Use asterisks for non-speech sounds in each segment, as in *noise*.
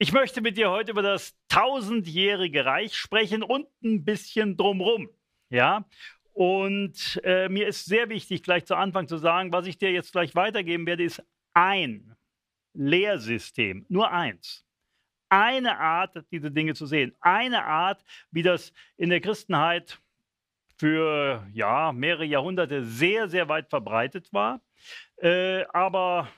Ich möchte mit dir heute über das tausendjährige Reich sprechen und ein bisschen drumrum. Ja, und äh, mir ist sehr wichtig, gleich zu Anfang zu sagen, was ich dir jetzt gleich weitergeben werde, ist ein Lehrsystem, nur eins. Eine Art, diese Dinge zu sehen. Eine Art, wie das in der Christenheit für ja, mehrere Jahrhunderte sehr, sehr weit verbreitet war. Äh, aber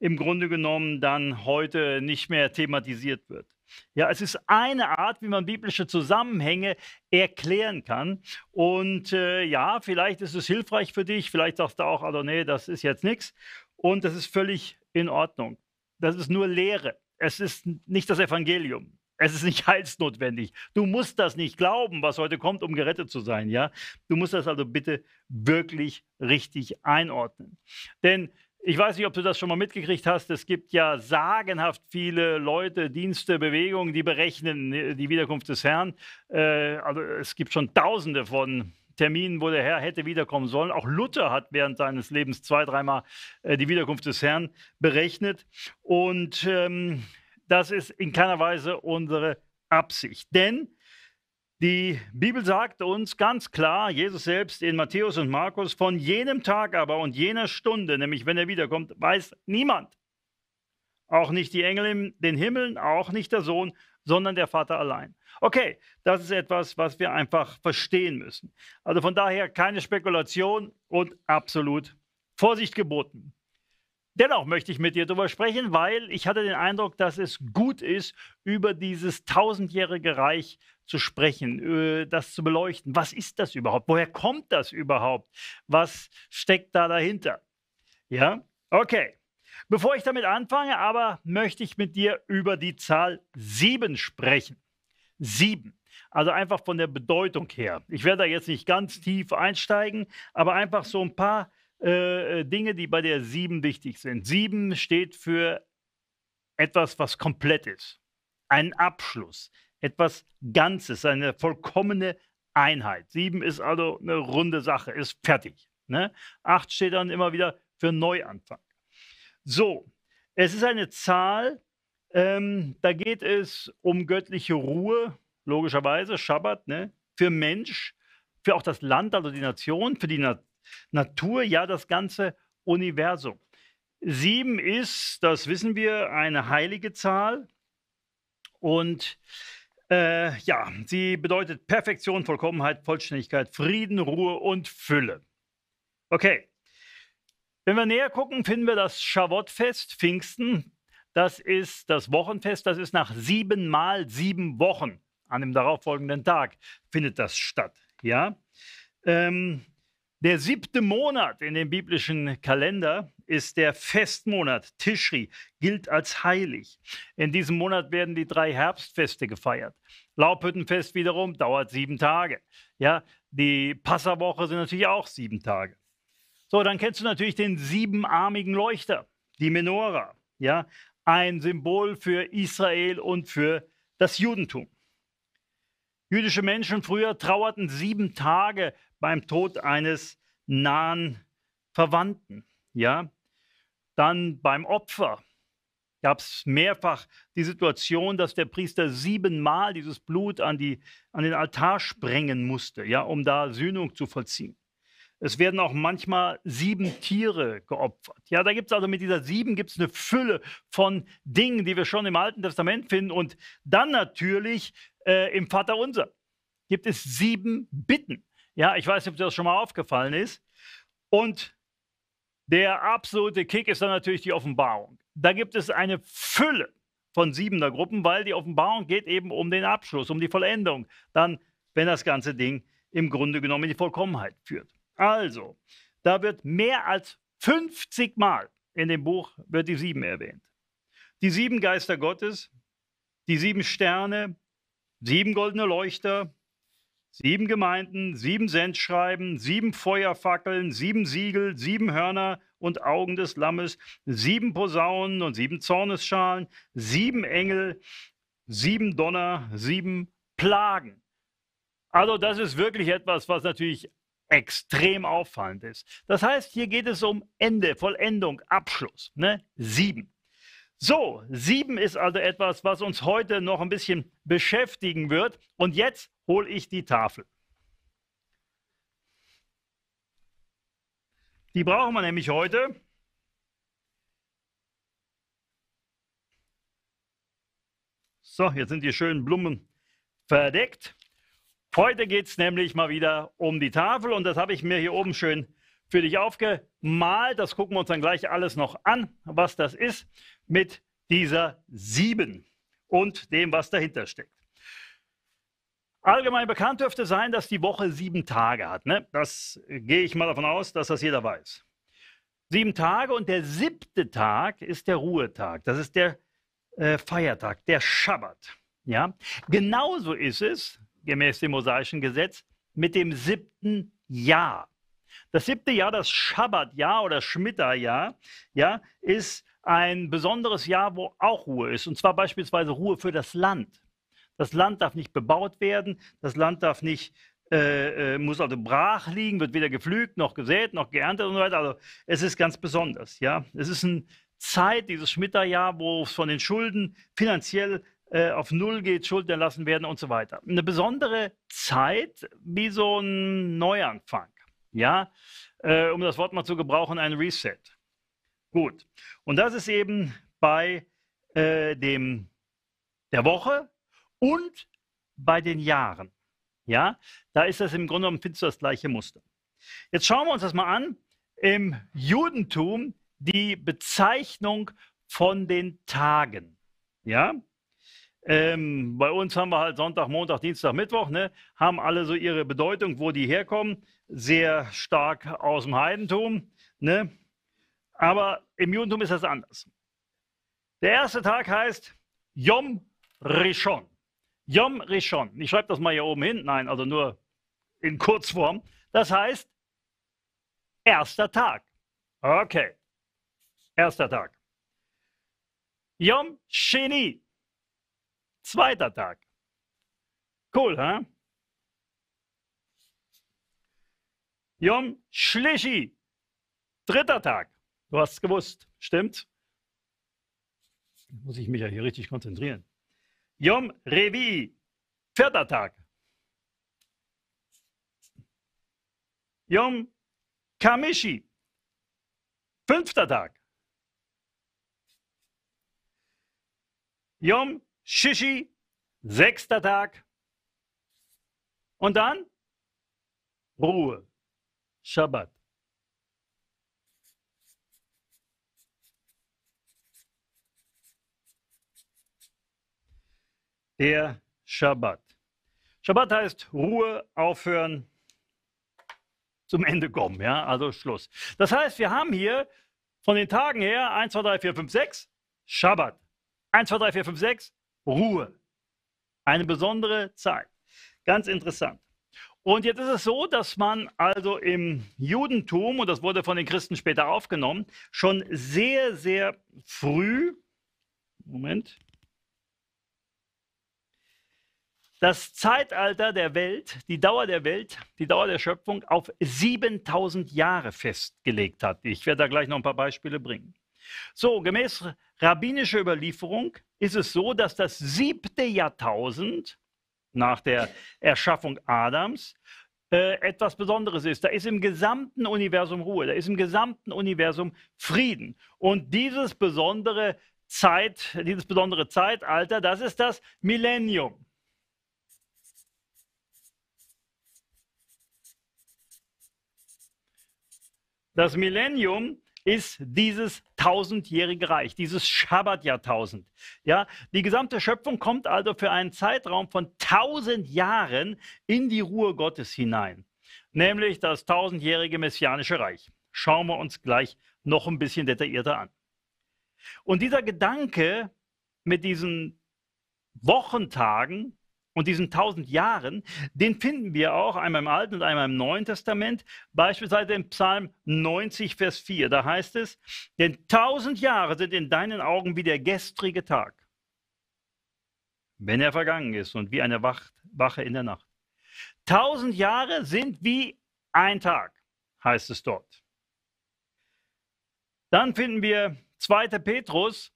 im Grunde genommen dann heute nicht mehr thematisiert wird. Ja, es ist eine Art, wie man biblische Zusammenhänge erklären kann. Und äh, ja, vielleicht ist es hilfreich für dich, vielleicht sagst du auch, also nee, das ist jetzt nichts. Und das ist völlig in Ordnung. Das ist nur Lehre. Es ist nicht das Evangelium. Es ist nicht *laughs* heilsnotwendig. Du musst das nicht glauben, was heute kommt, um gerettet zu sein. Ja, du musst das also bitte wirklich richtig einordnen. Denn ich weiß nicht, ob du das schon mal mitgekriegt hast. Es gibt ja sagenhaft viele Leute, Dienste, Bewegungen, die berechnen äh, die Wiederkunft des Herrn. Äh, also es gibt schon Tausende von Terminen, wo der Herr hätte wiederkommen sollen. Auch Luther hat während seines Lebens zwei, dreimal äh, die Wiederkunft des Herrn berechnet. Und ähm, das ist in keiner Weise unsere Absicht. Denn die Bibel sagt uns ganz klar, Jesus selbst in Matthäus und Markus, von jenem Tag aber und jener Stunde, nämlich wenn er wiederkommt, weiß niemand. Auch nicht die Engel in den Himmeln, auch nicht der Sohn, sondern der Vater allein. Okay, das ist etwas, was wir einfach verstehen müssen. Also von daher keine Spekulation und absolut Vorsicht geboten. Dennoch möchte ich mit dir darüber sprechen, weil ich hatte den Eindruck, dass es gut ist, über dieses tausendjährige Reich zu sprechen, äh, das zu beleuchten. Was ist das überhaupt? Woher kommt das überhaupt? Was steckt da dahinter? Ja, okay. Bevor ich damit anfange, aber möchte ich mit dir über die Zahl sieben sprechen. Sieben. Also einfach von der Bedeutung her. Ich werde da jetzt nicht ganz tief einsteigen, aber einfach so ein paar äh, äh, Dinge, die bei der 7 wichtig sind. 7 steht für etwas, was komplett ist, einen Abschluss, etwas Ganzes, eine vollkommene Einheit. 7 ist also eine runde Sache, ist fertig. Ne? steht dann immer wieder für Neuanfang. So, es ist eine Zahl, ähm, da geht es um göttliche Ruhe, logischerweise, Schabbat, ne? für Mensch, für auch das Land, also die Nation, für die Nation Natur, ja das ganze Universum. Sieben ist, das wissen wir, eine heilige Zahl. Und äh, ja, sie bedeutet Perfektion, Vollkommenheit, Vollständigkeit, Frieden, Ruhe und Fülle. Okay. Wenn wir näher gucken, finden wir das Schawottfest, Pfingsten. Das ist das Wochenfest, das ist nach siebenmal sieben Wochen. An dem darauffolgenden Tag findet das statt. Ja. Ähm, der siebte Monat in dem biblischen Kalender ist der Festmonat Tischri, gilt als heilig. In diesem Monat werden die drei Herbstfeste gefeiert. Laubhüttenfest wiederum dauert sieben Tage. Ja, die Passawoche sind natürlich auch sieben Tage. So, dann kennst du natürlich den siebenarmigen Leuchter, die Menorah. Ja, ein Symbol für Israel und für das Judentum. Jüdische Menschen früher trauerten sieben Tage beim Tod eines nahen Verwandten, ja. Dann beim Opfer gab es mehrfach die Situation, dass der Priester siebenmal dieses Blut an, die, an den Altar sprengen musste, ja, um da Sühnung zu vollziehen. Es werden auch manchmal sieben Tiere geopfert. Ja, da gibt es also mit dieser sieben gibt es eine Fülle von Dingen, die wir schon im Alten Testament finden. Und dann natürlich äh, im Vaterunser gibt es sieben Bitten. Ja, ich weiß nicht, ob dir das schon mal aufgefallen ist. Und der absolute Kick ist dann natürlich die Offenbarung. Da gibt es eine Fülle von siebener Gruppen, weil die Offenbarung geht eben um den Abschluss, um die Vollendung. Dann, wenn das ganze Ding im Grunde genommen in die Vollkommenheit führt. Also, da wird mehr als 50 Mal in dem Buch wird die sieben erwähnt. Die sieben Geister Gottes, die sieben Sterne, sieben goldene Leuchter, Sieben Gemeinden, sieben Sendschreiben, sieben Feuerfackeln, sieben Siegel, sieben Hörner und Augen des Lammes, sieben Posaunen und sieben Zornesschalen, sieben Engel, sieben Donner, sieben Plagen. Also das ist wirklich etwas, was natürlich extrem auffallend ist. Das heißt, hier geht es um Ende, Vollendung, Abschluss. Ne? Sieben. So, sieben ist also etwas, was uns heute noch ein bisschen beschäftigen wird. Und jetzt hole ich die Tafel. Die brauchen wir nämlich heute. So, jetzt sind die schönen Blumen verdeckt. Heute geht es nämlich mal wieder um die Tafel und das habe ich mir hier oben schön für dich aufgemalt. Das gucken wir uns dann gleich alles noch an, was das ist mit dieser 7 und dem, was dahinter steckt. Allgemein bekannt dürfte sein, dass die Woche sieben Tage hat. Ne? Das äh, gehe ich mal davon aus, dass das jeder weiß. Sieben Tage und der siebte Tag ist der Ruhetag. Das ist der äh, Feiertag, der Schabbat. Ja? Genauso ist es, gemäß dem mosaischen Gesetz, mit dem siebten Jahr. Das siebte Jahr, das Schabbatjahr oder Schmitterjahr, ja, ist ein besonderes Jahr, wo auch Ruhe ist. Und zwar beispielsweise Ruhe für das Land. Das Land darf nicht bebaut werden, das Land darf nicht, äh, äh, muss also brach liegen, wird weder gepflügt noch gesät noch geerntet und so weiter. Also es ist ganz besonders. Ja? Es ist eine Zeit, dieses Schmitterjahr, wo es von den Schulden finanziell äh, auf Null geht, Schulden erlassen werden und so weiter. Eine besondere Zeit, wie so ein Neuanfang. Ja, äh, um das Wort mal zu gebrauchen, ein Reset. Gut. Und das ist eben bei äh, dem, der Woche und bei den Jahren. Ja, da ist das im Grunde genommen, findest du das gleiche Muster. Jetzt schauen wir uns das mal an. Im Judentum die Bezeichnung von den Tagen. Ja, ähm, bei uns haben wir halt Sonntag, Montag, Dienstag, Mittwoch, ne? haben alle so ihre Bedeutung, wo die herkommen, sehr stark aus dem Heidentum. Ne? Aber im Judentum ist das anders. Der erste Tag heißt Yom Rishon. Yom Rishon. Ich schreibe das mal hier oben hin. Nein, also nur in Kurzform. Das heißt, erster Tag. Okay. Erster Tag. Yom Sheni. Zweiter Tag. Cool, hä? Huh? Yom Shlishi. Dritter Tag. Du hast es gewusst, stimmt? Muss ich mich ja hier richtig konzentrieren. Yom Revi, vierter Tag. Yom Kamishi, fünfter Tag. Yom Shishi, sechster Tag. Und dann Ruhe, Shabbat. der Schabbat. Schabbat heißt Ruhe, aufhören, zum Ende kommen, ja, also Schluss. Das heißt, wir haben hier von den Tagen her 1, 2, 3, 4, 5, 6, Schabbat. 1, 2, 3, 4, 5, 6, Ruhe. Eine besondere Zeit. Ganz interessant. Und jetzt ist es so, dass man also im Judentum, und das wurde von den Christen später aufgenommen, schon sehr, sehr früh, Moment, das Zeitalter der Welt, die Dauer der Welt, die Dauer der Schöpfung auf 7000 Jahre festgelegt hat. Ich werde da gleich noch ein paar Beispiele bringen. So, gemäß rabbinischer Überlieferung ist es so, dass das siebte Jahrtausend nach der Erschaffung Adams äh, etwas Besonderes ist. Da ist im gesamten Universum Ruhe, da ist im gesamten Universum Frieden. Und dieses besondere Zeit, dieses besondere Zeitalter, das ist das Millennium. Das Millennium ist dieses tausendjährige Reich, dieses Schabbat-Jahrtausend. Ja, die gesamte Schöpfung kommt also für einen Zeitraum von tausend Jahren in die Ruhe Gottes hinein, nämlich das tausendjährige messianische Reich. Schauen wir uns gleich noch ein bisschen detaillierter an. Und dieser Gedanke mit diesen Wochentagen und diesen tausend Jahren, den finden wir auch einmal im Alten und einmal im Neuen Testament, beispielsweise im Psalm 90, Vers 4. Da heißt es, denn tausend Jahre sind in deinen Augen wie der gestrige Tag, wenn er vergangen ist und wie eine Wache in der Nacht. Tausend Jahre sind wie ein Tag, heißt es dort. Dann finden wir 2. Petrus,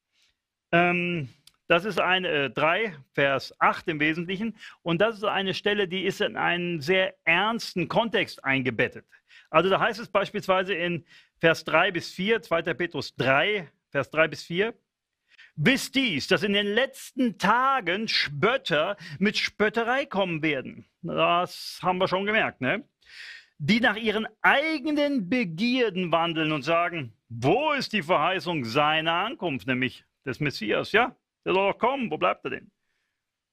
ähm, das ist eine äh, 3, Vers 8 im Wesentlichen. Und das ist eine Stelle, die ist in einen sehr ernsten Kontext eingebettet. Also da heißt es beispielsweise in Vers 3 bis 4, 2. Petrus 3, Vers 3 bis 4, bis dies, dass in den letzten Tagen Spötter mit Spötterei kommen werden. Das haben wir schon gemerkt, ne? Die nach ihren eigenen Begierden wandeln und sagen, wo ist die Verheißung seiner Ankunft, nämlich des Messias, ja? Der soll doch kommen, wo bleibt er denn?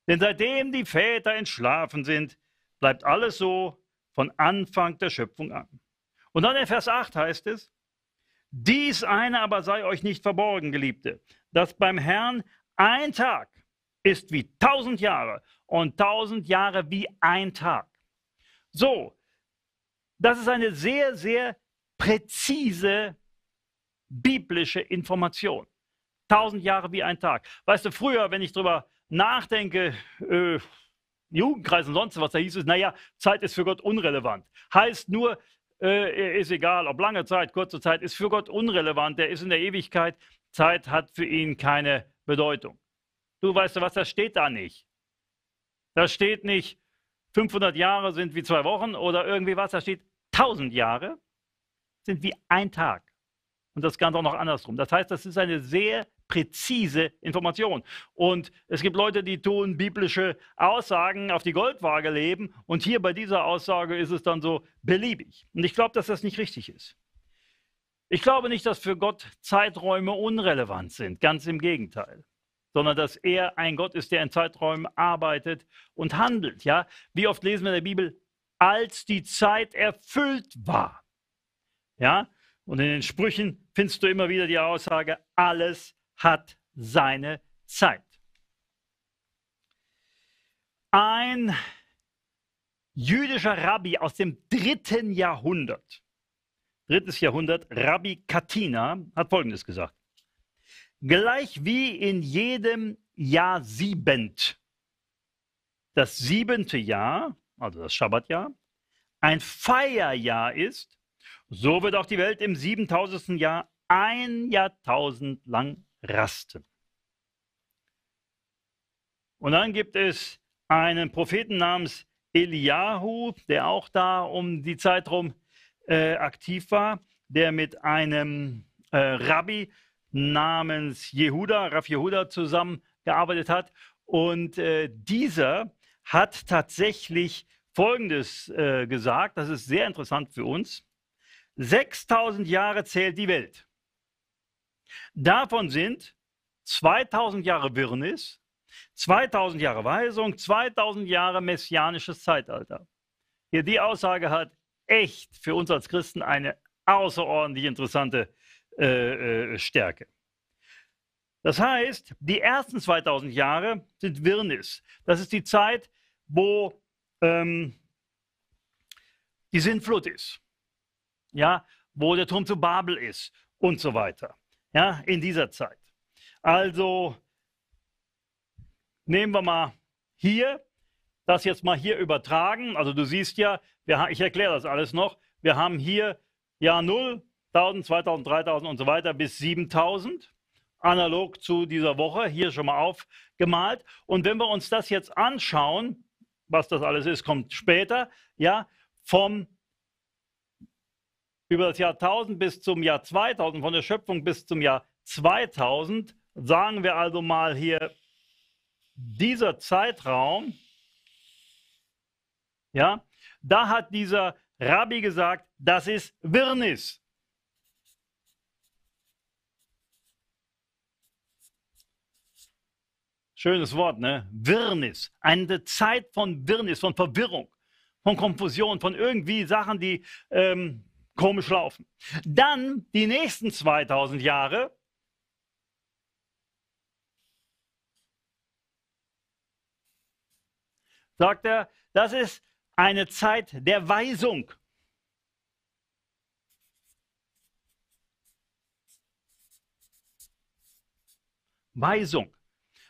Denn seitdem die Väter entschlafen sind, bleibt alles so von Anfang der Schöpfung an. Und dann in Vers 8 heißt es, dies eine aber sei euch nicht verborgen, Geliebte, dass beim Herrn ein Tag ist wie tausend Jahre und tausend Jahre wie ein Tag. So, das ist eine sehr, sehr präzise biblische Information. Tausend Jahre wie ein Tag. Weißt du, früher, wenn ich drüber nachdenke, äh, Jugendkreis und sonst was, da hieß es, naja, Zeit ist für Gott unrelevant. Heißt nur, äh, ist egal, ob lange Zeit, kurze Zeit, ist für Gott unrelevant, der ist in der Ewigkeit, Zeit hat für ihn keine Bedeutung. Du weißt du was, das steht da nicht. Da steht nicht, 500 Jahre sind wie zwei Wochen oder irgendwie was, da steht 1000 Jahre sind wie ein Tag. Und das Ganze auch noch andersrum. Das heißt, das ist eine sehr präzise Information. Und es gibt Leute, die tun biblische Aussagen auf die Goldwaage leben. Und hier bei dieser Aussage ist es dann so beliebig. Und ich glaube, dass das nicht richtig ist. Ich glaube nicht, dass für Gott Zeiträume unrelevant sind. Ganz im Gegenteil sondern dass er ein Gott ist, der in Zeiträumen arbeitet und handelt. Ja, wie oft lesen wir in der Bibel, als die Zeit erfüllt war. Ja, und in den Sprüchen findest du immer wieder die Aussage, alles hat seine Zeit. Ein jüdischer Rabbi aus dem dritten Jahrhundert, drittes Jahrhundert, Rabbi Katina, hat Folgendes gesagt. Gleich wie in jedem Jahr siebend, das siebente Jahr, also das Schabbatjahr, ein Feierjahr ist, so wird auch die Welt im siebentausendsten Jahr ein Jahrtausend lang rasten. Und dann gibt es einen Propheten namens Eliyahu, der auch da um die Zeit rum äh, aktiv war, der mit einem äh, Rabbi namens Jehuda, Rav Jehuda, zusammengearbeitet hat. Und äh, dieser hat tatsächlich Folgendes äh, gesagt, das ist sehr interessant für uns. 6000 Jahre zählt die Welt. Davon sind 2000 Jahre Wirrnis, 2000 Jahre Weisung, 2000 Jahre messianisches Zeitalter. Hier die Aussage hat echt für uns als Christen eine außerordentlich interessante äh, äh Stärke. Das heißt, die ersten 2000 Jahre sind Wirrnis. Das ist die Zeit, wo ähm, die Sintflut ist, ja, wo der Turm zu Babel ist und so weiter ja, in dieser Zeit. Also nehmen wir mal hier, das jetzt mal hier übertragen. Also du siehst ja, wir, ich erkläre das alles noch, wir haben hier Jahr 0, 1000, 2000, 3000 und so weiter bis 7000 analog zu dieser Woche hier schon mal aufgemalt. Und wenn wir uns das jetzt anschauen, was das alles ist, kommt später, ja, vom über das Jahr 1000 bis zum Jahr 2000, von der Schöpfung bis zum Jahr 2000, sagen wir also mal hier, dieser Zeitraum, ja, da hat dieser Rabbi gesagt, das ist Wirrnis. Schönes Wort, ne? Wirrnis. Eine Zeit von Wirrnis, von Verwirrung, von Konfusion, von irgendwie Sachen, die ähm, komisch laufen. Dann die nächsten 2000 Jahre. Sagt er, das ist eine Zeit der Weisung. Weisung.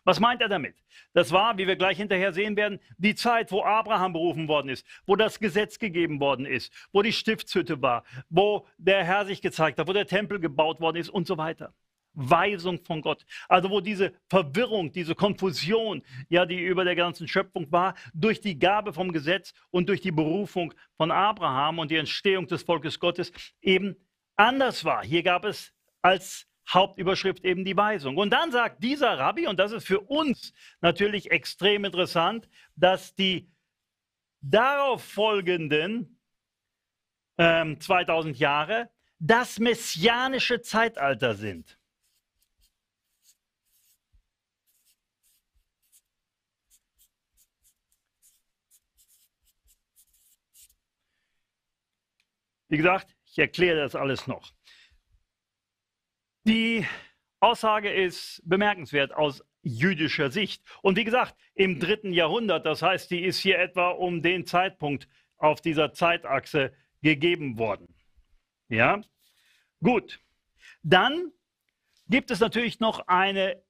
Was meint er damit? Das war, wie wir gleich hinterher sehen werden, die Zeit, wo Abraham berufen worden ist, wo das Gesetz gegeben worden ist, wo die Stiftshütte war, wo der Herr sich gezeigt hat, wo der Tempel gebaut worden ist und so weiter. Weisung von Gott. Also wo diese Verwirrung, diese Konfusion, ja, die über der ganzen Schöpfung war, durch die Gabe vom Gesetz und durch die Berufung von Abraham und die Entstehung des Volkes Gottes eben anders war. Hier gab es als Hauptüberschrift eben die Weisung. Und dann sagt dieser Rabbi, und das ist für uns natürlich extrem interessant, dass die darauf folgenden ähm, 2000 Jahre das messianische Zeitalter sind. Wie gesagt, ich erkläre das alles noch. Die Aussage ist bemerkenswert aus jüdischer Sicht. Und wie gesagt, im dritten Jahrhundert, das heißt, die ist hier etwa um den Zeitpunkt auf dieser Zeitachse gegeben worden. Ja, gut. Dann gibt es natürlich noch eine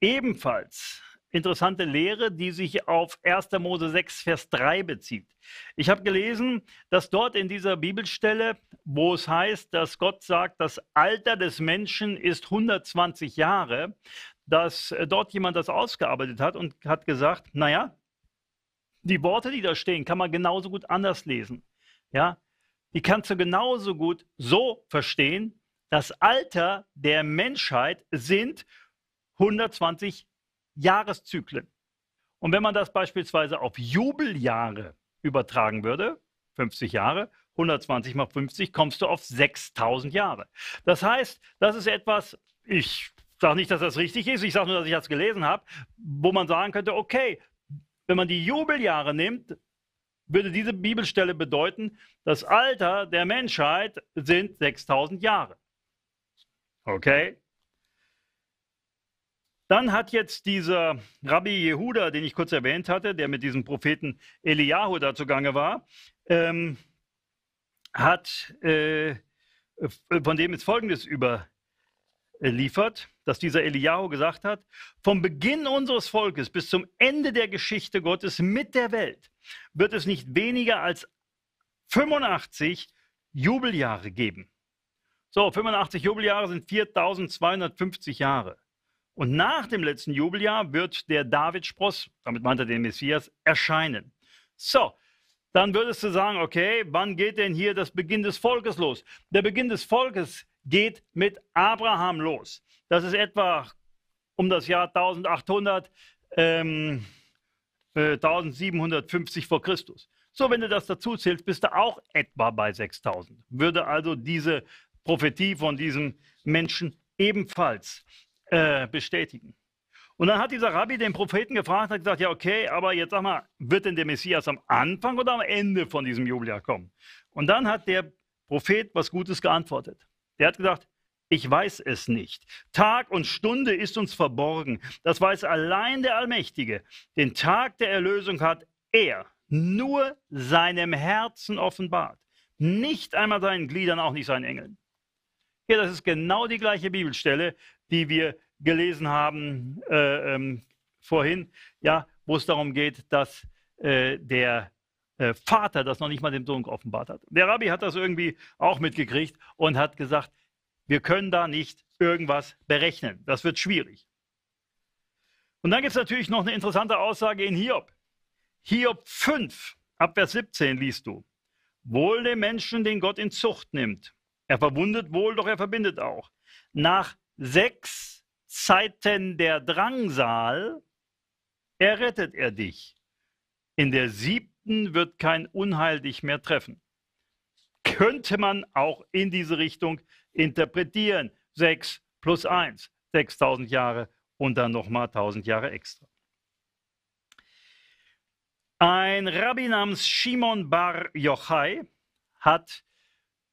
ebenfalls interessante Lehre, die sich auf 1. Mose 6, Vers 3 bezieht. Ich habe gelesen, dass dort in dieser Bibelstelle, wo es heißt, dass Gott sagt, das Alter des Menschen ist 120 Jahre, dass äh, dort jemand das ausgearbeitet hat und hat gesagt, naja, die Worte, die da stehen, kann man genauso gut anders lesen. Ja, die kannst du genauso gut so verstehen. Das Alter der Menschheit sind 120 Jahre. Jahreszyklen. Und wenn man das beispielsweise auf Jubeljahre übertragen würde, 50 Jahre, 120 mal 50, kommst du auf 6000 Jahre. Das heißt, das ist etwas, ich sage nicht, dass das richtig ist, ich sage nur, dass ich das gelesen habe, wo man sagen könnte, okay, wenn man die Jubeljahre nimmt, würde diese Bibelstelle bedeuten, das Alter der Menschheit sind 6000 Jahre. Okay, dann hat jetzt dieser Rabbi Jehuda, den ich kurz erwähnt hatte, der mit diesem Propheten Eliyahu da zugange war, ähm, hat, äh, von dem ist Folgendes überliefert, dass dieser Eliyahu gesagt hat, vom Beginn unseres Volkes bis zum Ende der Geschichte Gottes mit der Welt wird es nicht weniger als 85 Jubeljahre geben. So, 85 Jubeljahre sind 4250 Jahre. Und nach dem letzten Jubeljahr wird der David-Spross, damit meint er den Messias, erscheinen. So, dann würdest du sagen, okay, wann geht denn hier das Beginn des Volkes los? Der Beginn des Volkes geht mit Abraham los. Das ist etwa um das Jahr 1800, ähm, äh, 1750 vor Christus. So, wenn du das dazu zählst, bist du auch etwa bei 6000. Würde also diese Prophetie von diesem Menschen ebenfalls äh, bestätigen. Und dann hat dieser Rabbi den Propheten gefragt, hat gesagt, ja okay, aber jetzt sag mal, wird denn der Messias am Anfang oder am Ende von diesem Jubeljahr kommen? Und dann hat der Prophet was Gutes geantwortet. Der hat gesagt, ich weiß es nicht. Tag und Stunde ist uns verborgen. Das weiß allein der Allmächtige. Den Tag der Erlösung hat er nur seinem Herzen offenbart. Nicht einmal seinen Gliedern, auch nicht seinen Engeln. Ja, das ist genau die gleiche Bibelstelle, die wir gelesen haben äh, ähm, vorhin, ja, wo es darum geht, dass äh, der äh, Vater das noch nicht mal dem Sohn offenbart hat. Der Rabbi hat das irgendwie auch mitgekriegt und hat gesagt, wir können da nicht irgendwas berechnen. Das wird schwierig. Und dann gibt es natürlich noch eine interessante Aussage in Hiob. Hiob 5, ab Vers 17 liest du. Wohl dem Menschen, den Gott in Zucht nimmt. Er verwundet wohl, doch er verbindet auch. Nach sechs Zeiten der Drangsal errettet er dich. In der siebten wird kein Unheil dich mehr treffen. Könnte man auch in diese Richtung interpretieren. Sechs plus eins, 6000 Jahre und dann nochmal 1000 Jahre extra. Ein Rabbi namens Shimon Bar Yochai hat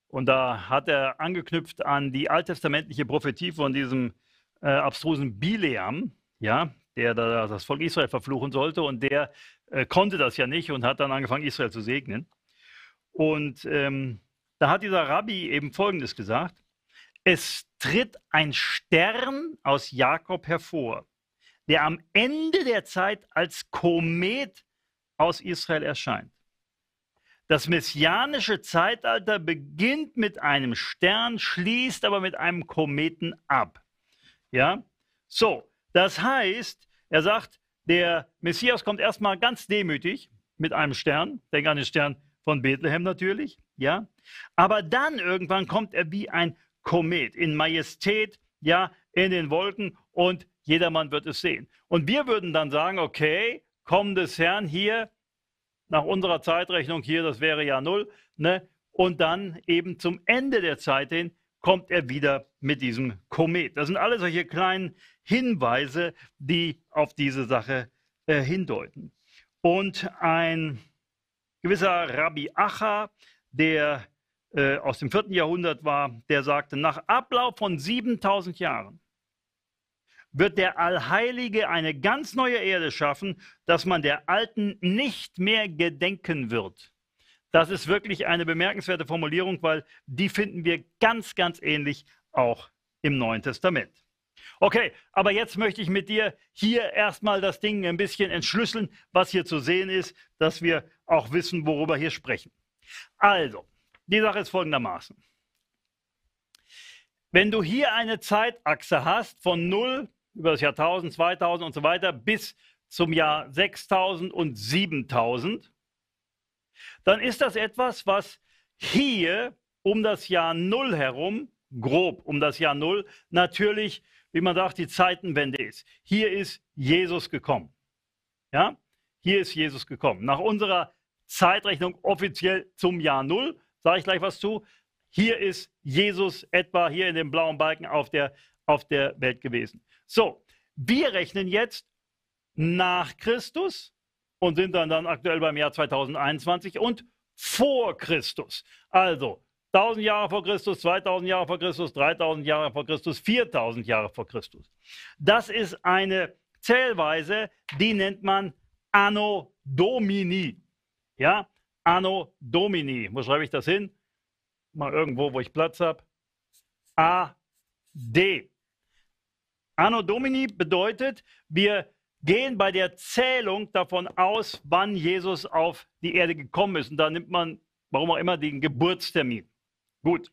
und da hat er angeknüpft an die alttestamentliche Prophetie von diesem äh, abstrusen Bileam, ja, der da das Volk Israel verfluchen sollte und der äh, konnte das ja nicht und hat dann angefangen, Israel zu segnen. Und ähm, da hat dieser Rabbi eben Folgendes gesagt. Es tritt ein Stern aus Jakob hervor, der am Ende der Zeit als Komet aus Israel erscheint. Das messianische Zeitalter beginnt mit einem Stern, schließt aber mit einem Kometen ab. Ja? So, das heißt, er sagt, der Messias kommt erstmal ganz demütig mit einem Stern, denk an den Stern von Bethlehem natürlich, ja? Aber dann irgendwann kommt er wie ein Komet in Majestät, ja, in den Wolken und jedermann wird es sehen. Und wir würden dann sagen, okay, kommendes Herrn hier nach unserer Zeitrechnung hier, das wäre ja null. Ne? Und dann eben zum Ende der Zeit hin kommt er wieder mit diesem Komet. Das sind alle solche kleinen Hinweise, die auf diese Sache äh, hindeuten. Und ein gewisser Rabbi Acha, der äh, aus dem vierten Jahrhundert war, der sagte, nach Ablauf von 7000 Jahren wird der Allheilige eine ganz neue Erde schaffen, dass man der alten nicht mehr gedenken wird. Das ist wirklich eine bemerkenswerte Formulierung, weil die finden wir ganz, ganz ähnlich auch im Neuen Testament. Okay, aber jetzt möchte ich mit dir hier erstmal das Ding ein bisschen entschlüsseln, was hier zu sehen ist, dass wir auch wissen, worüber hier sprechen. Also, die Sache ist folgendermaßen. Wenn du hier eine Zeitachse hast von 0 über das Jahr 1000, 2000 und so weiter bis zum Jahr 6000 und 7000, dann ist das etwas, was hier um das Jahr 0 herum, grob um das Jahr 0, natürlich, wie man sagt, die Zeitenwende ist. Hier ist Jesus gekommen. Ja, hier ist Jesus gekommen. Nach unserer Zeitrechnung offiziell zum Jahr 0, sage ich gleich was zu. Hier ist Jesus etwa hier in dem blauen Balken auf der, auf der Welt gewesen. So, wir rechnen jetzt nach Christus und sind dann, dann aktuell beim Jahr 2021 und vor Christus. Also 1000 Jahre vor Christus, 2000 Jahre vor Christus, 3000 Jahre vor Christus, 4000 Jahre vor Christus. Das ist eine Zählweise, die nennt man Anno Domini. Ja, Anno Domini. Wo schreibe ich das hin? Mal irgendwo, wo ich Platz habe. A D. Anno Domini bedeutet, wir gehen bei der Zählung davon aus, wann Jesus auf die Erde gekommen ist. Und da nimmt man, warum auch immer, den Geburtstermin. Gut.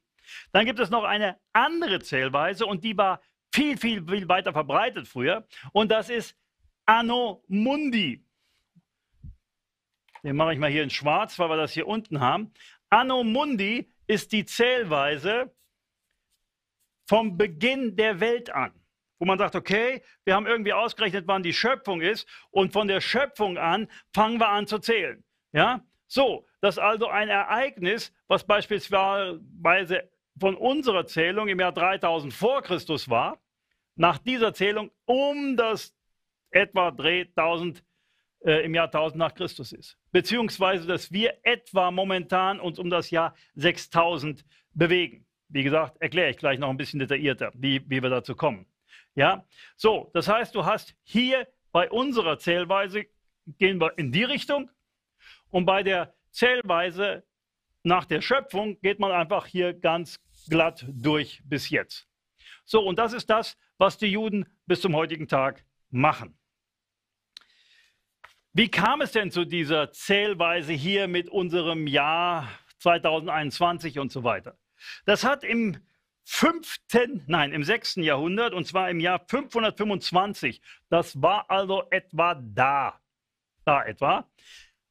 Dann gibt es noch eine andere Zählweise und die war viel, viel, viel weiter verbreitet früher. Und das ist Anno Mundi. Den mache ich mal hier in schwarz, weil wir das hier unten haben. Anno Mundi ist die Zählweise vom Beginn der Welt an wo man sagt, okay, wir haben irgendwie ausgerechnet, wann die Schöpfung ist und von der Schöpfung an fangen wir an zu zählen. Ja? So, dass also ein Ereignis, was beispielsweise von unserer Zählung im Jahr 3000 vor Christus war, nach dieser Zählung um das etwa 3000 äh, im Jahr 1000 nach Christus ist. Beziehungsweise, dass wir etwa momentan uns um das Jahr 6000 bewegen. Wie gesagt, erkläre ich gleich noch ein bisschen detaillierter, wie, wie wir dazu kommen. Ja, so, das heißt, du hast hier bei unserer Zählweise gehen wir in die Richtung und bei der Zählweise nach der Schöpfung geht man einfach hier ganz glatt durch bis jetzt. So, und das ist das, was die Juden bis zum heutigen Tag machen. Wie kam es denn zu dieser Zählweise hier mit unserem Jahr 2021 und so weiter? Das hat im fünften, nein, im sechsten Jahrhundert und zwar im Jahr 525. Das war also etwa da, da etwa,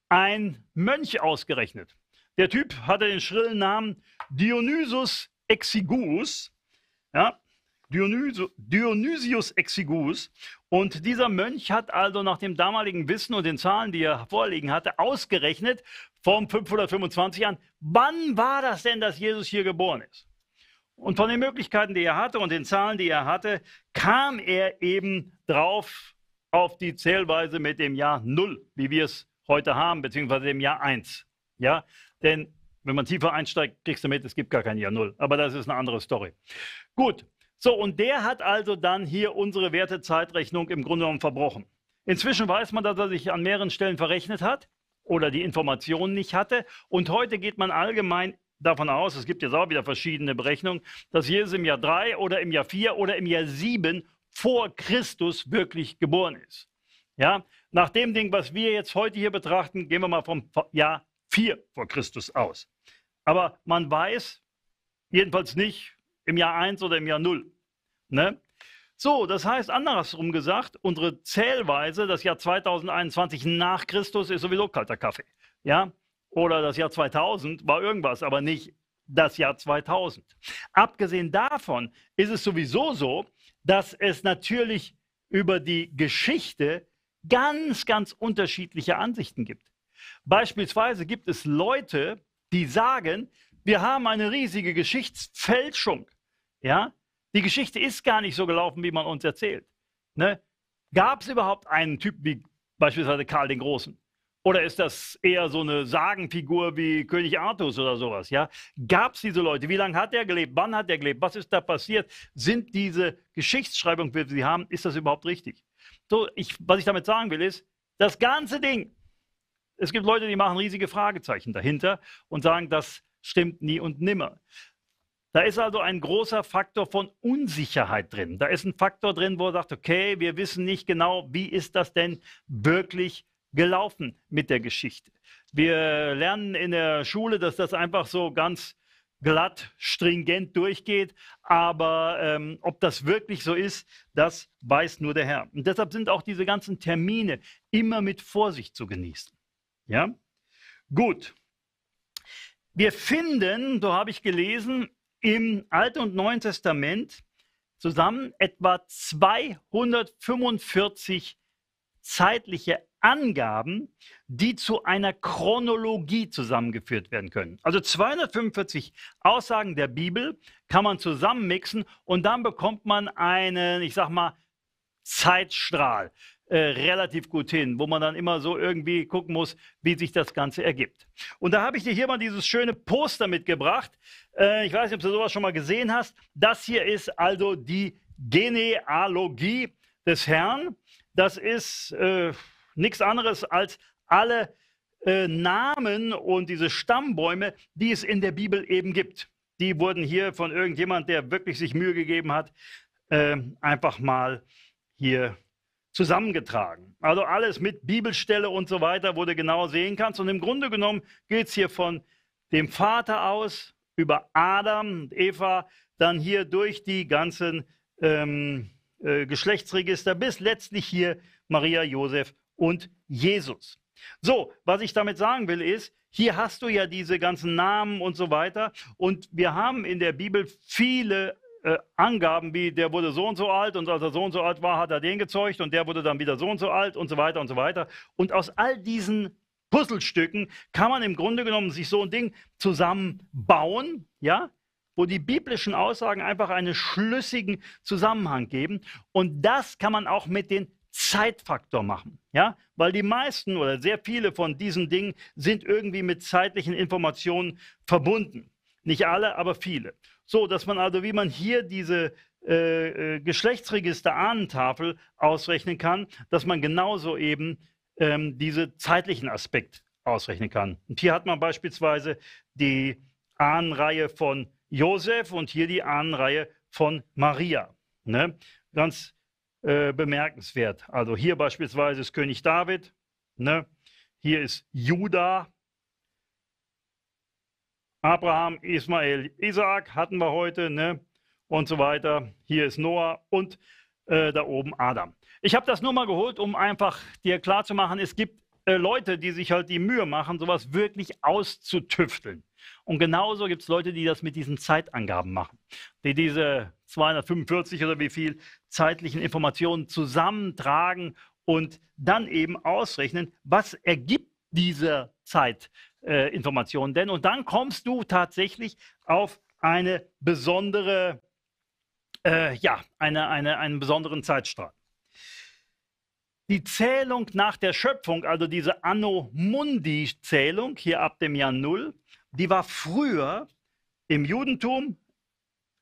ein Mönch ausgerechnet. Der Typ hatte den schrillen Namen Dionysus Exigus, ja, Dionysius Exigus. Und dieser Mönch hat also nach dem damaligen Wissen und den Zahlen, die er vorliegen hatte, ausgerechnet vom 525 an, wann war das denn, dass Jesus hier geboren ist? Und von den Möglichkeiten, die er hatte und den Zahlen, die er hatte, kam er eben drauf auf die Zählweise mit dem Jahr 0, wie wir es heute haben, beziehungsweise dem Jahr 1. Ja? Denn wenn man tiefer einsteigt, kriegst du mit, es gibt gar kein Jahr 0. Aber das ist eine andere Story. Gut, so und der hat also dann hier unsere Wertezeitrechnung im Grunde genommen verbrochen. Inzwischen weiß man, dass er sich an mehreren Stellen verrechnet hat oder die Informationen nicht hatte. Und heute geht man allgemein davon aus, es gibt jetzt auch wieder verschiedene Berechnungen, dass Jesus im Jahr 3 oder im Jahr 4 oder im Jahr 7 vor Christus wirklich geboren ist. Ja, nach dem Ding, was wir jetzt heute hier betrachten, gehen wir mal vom Jahr 4 vor Christus aus. Aber man weiß jedenfalls nicht im Jahr 1 oder im Jahr 0. Ne? So, das heißt andersrum gesagt, unsere Zählweise, das Jahr 2021 nach Christus, ist sowieso kalter Kaffee. Ja, oder das Jahr 2000 war irgendwas, aber nicht das Jahr 2000. Abgesehen davon ist es sowieso so, dass es natürlich über die Geschichte ganz, ganz unterschiedliche Ansichten gibt. Beispielsweise gibt es Leute, die sagen, wir haben eine riesige Geschichtsfälschung. Ja? Die Geschichte ist gar nicht so gelaufen, wie man uns erzählt. Ne? Gab es überhaupt einen Typ wie beispielsweise Karl den Großen? Oder ist das eher so eine Sagenfigur wie König Artus oder sowas? Ja? Gab es diese Leute? Wie lange hat er gelebt? Wann hat er gelebt? Was ist da passiert? Sind diese Geschichtsschreibungen, die sie haben, ist das überhaupt richtig? So, ich, was ich damit sagen will, ist, das ganze Ding, es gibt Leute, die machen riesige Fragezeichen dahinter und sagen, das stimmt nie und nimmer. Da ist also ein großer Faktor von Unsicherheit drin. Da ist ein Faktor drin, wo er sagt, okay, wir wissen nicht genau, wie ist das denn wirklich gelaufen mit der Geschichte. Wir lernen in der Schule, dass das einfach so ganz glatt, stringent durchgeht. Aber ähm, ob das wirklich so ist, das weiß nur der Herr. Und deshalb sind auch diese ganzen Termine immer mit Vorsicht zu genießen. Ja? Gut. Wir finden, so habe ich gelesen, im Alten und Neuen Testament zusammen etwa 245 zeitliche Angaben, die zu einer Chronologie zusammengeführt werden können. Also 245 Aussagen der Bibel kann man zusammenmixen und dann bekommt man einen, ich sag mal, Zeitstrahl äh, relativ gut hin, wo man dann immer so irgendwie gucken muss, wie sich das Ganze ergibt. Und da habe ich dir hier mal dieses schöne Poster mitgebracht. Äh, ich weiß nicht, ob du sowas schon mal gesehen hast. Das hier ist also die Genealogie des Herrn. Das ist, äh, Nichts anderes als alle äh, Namen und diese Stammbäume, die es in der Bibel eben gibt. Die wurden hier von irgendjemand, der wirklich sich Mühe gegeben hat, äh, einfach mal hier zusammengetragen. Also alles mit Bibelstelle und so weiter, wo du genau sehen kannst. Und im Grunde genommen geht es hier von dem Vater aus, über Adam und Eva, dann hier durch die ganzen ähm, äh, Geschlechtsregister bis letztlich hier Maria, Josef und Jesus. So, was ich damit sagen will, ist, hier hast du ja diese ganzen Namen und so weiter. Und wir haben in der Bibel viele äh, Angaben, wie der wurde so und so alt und als er so und so alt war, hat er den gezeugt und der wurde dann wieder so und so alt und so weiter und so weiter. Und aus all diesen Puzzlestücken kann man im Grunde genommen sich so ein Ding zusammenbauen, ja, wo die biblischen Aussagen einfach einen schlüssigen Zusammenhang geben. Und das kann man auch mit den Zeitfaktor machen. Ja? Weil die meisten oder sehr viele von diesen Dingen sind irgendwie mit zeitlichen Informationen verbunden. Nicht alle, aber viele. So, dass man also, wie man hier diese äh, äh, Geschlechtsregister Ahnentafel ausrechnen kann, dass man genauso eben ähm, diese zeitlichen Aspekt ausrechnen kann. Und hier hat man beispielsweise die Ahnenreihe von Josef und hier die Ahnenreihe von Maria. Ne? Ganz äh, bemerkenswert. Also hier beispielsweise ist König David, ne? hier ist Juda, Abraham, Ismael, Isaak hatten wir heute ne? und so weiter. Hier ist Noah und äh, da oben Adam. Ich habe das nur mal geholt, um einfach dir klarzumachen, es gibt äh, Leute, die sich halt die Mühe machen, sowas wirklich auszutüfteln. Und genauso gibt es Leute, die das mit diesen Zeitangaben machen, die diese 245 oder wie viel zeitlichen Informationen zusammentragen und dann eben ausrechnen, was ergibt diese Zeitinformation äh, denn? Und dann kommst du tatsächlich auf eine besondere, äh, ja, eine, eine, einen besonderen Zeitstrahl. Die Zählung nach der Schöpfung, also diese Anno Mundi-Zählung hier ab dem Jahr Null, die war früher im Judentum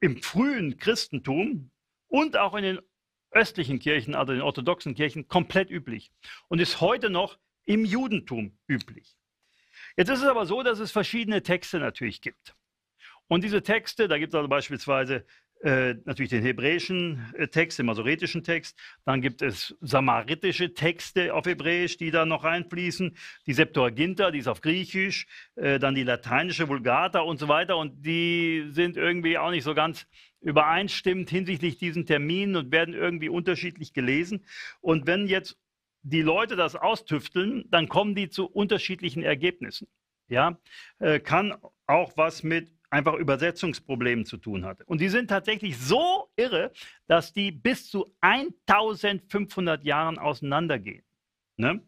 im frühen Christentum und auch in den östlichen Kirchen, also den orthodoxen Kirchen, komplett üblich und ist heute noch im Judentum üblich. Jetzt ist es aber so, dass es verschiedene Texte natürlich gibt. Und diese Texte, da gibt es also beispielsweise äh, natürlich den hebräischen äh, Text, den masoretischen Text. Dann gibt es samaritische Texte auf Hebräisch, die da noch reinfließen. Die Septuaginta, die ist auf Griechisch. Äh, dann die lateinische Vulgata und so weiter. Und die sind irgendwie auch nicht so ganz übereinstimmend hinsichtlich diesen Terminen und werden irgendwie unterschiedlich gelesen. Und wenn jetzt die Leute das austüfteln, dann kommen die zu unterschiedlichen Ergebnissen. Ja, äh, kann auch was mit einfach Übersetzungsproblemen zu tun hatte. Und die sind tatsächlich so irre, dass die bis zu 1500 Jahren auseinandergehen. Ne?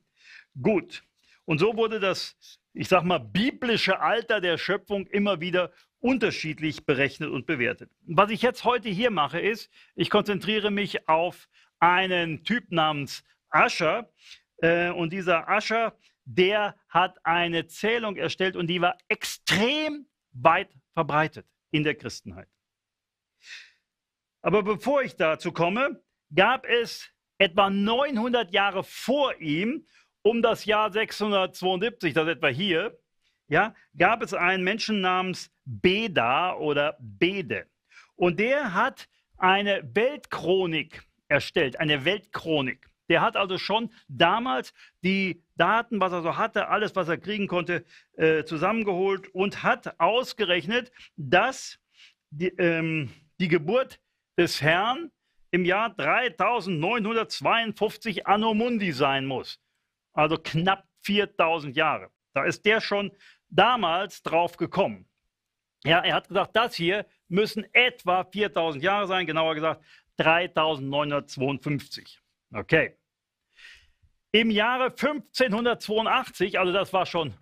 Gut. Und so wurde das, ich sag mal, biblische Alter der Schöpfung immer wieder unterschiedlich berechnet und bewertet. Was ich jetzt heute hier mache, ist, ich konzentriere mich auf einen Typ namens Ascher. Äh, und dieser Ascher, der hat eine Zählung erstellt und die war extrem weit verbreitet in der Christenheit. Aber bevor ich dazu komme, gab es etwa 900 Jahre vor ihm, um das Jahr 672, das etwa hier, ja, gab es einen Menschen namens Beda oder Bede. Und der hat eine Weltchronik erstellt, eine Weltchronik. Der hat also schon damals die Daten, was er so hatte, alles, was er kriegen konnte, äh, zusammengeholt und hat ausgerechnet, dass die, ähm, die Geburt des Herrn im Jahr 3952 Anno Mundi sein muss. Also knapp 4000 Jahre. Da ist der schon damals drauf gekommen. Ja, er hat gesagt, das hier müssen etwa 4000 Jahre sein, genauer gesagt 3952. Okay. Im Jahre 1582, also das war schon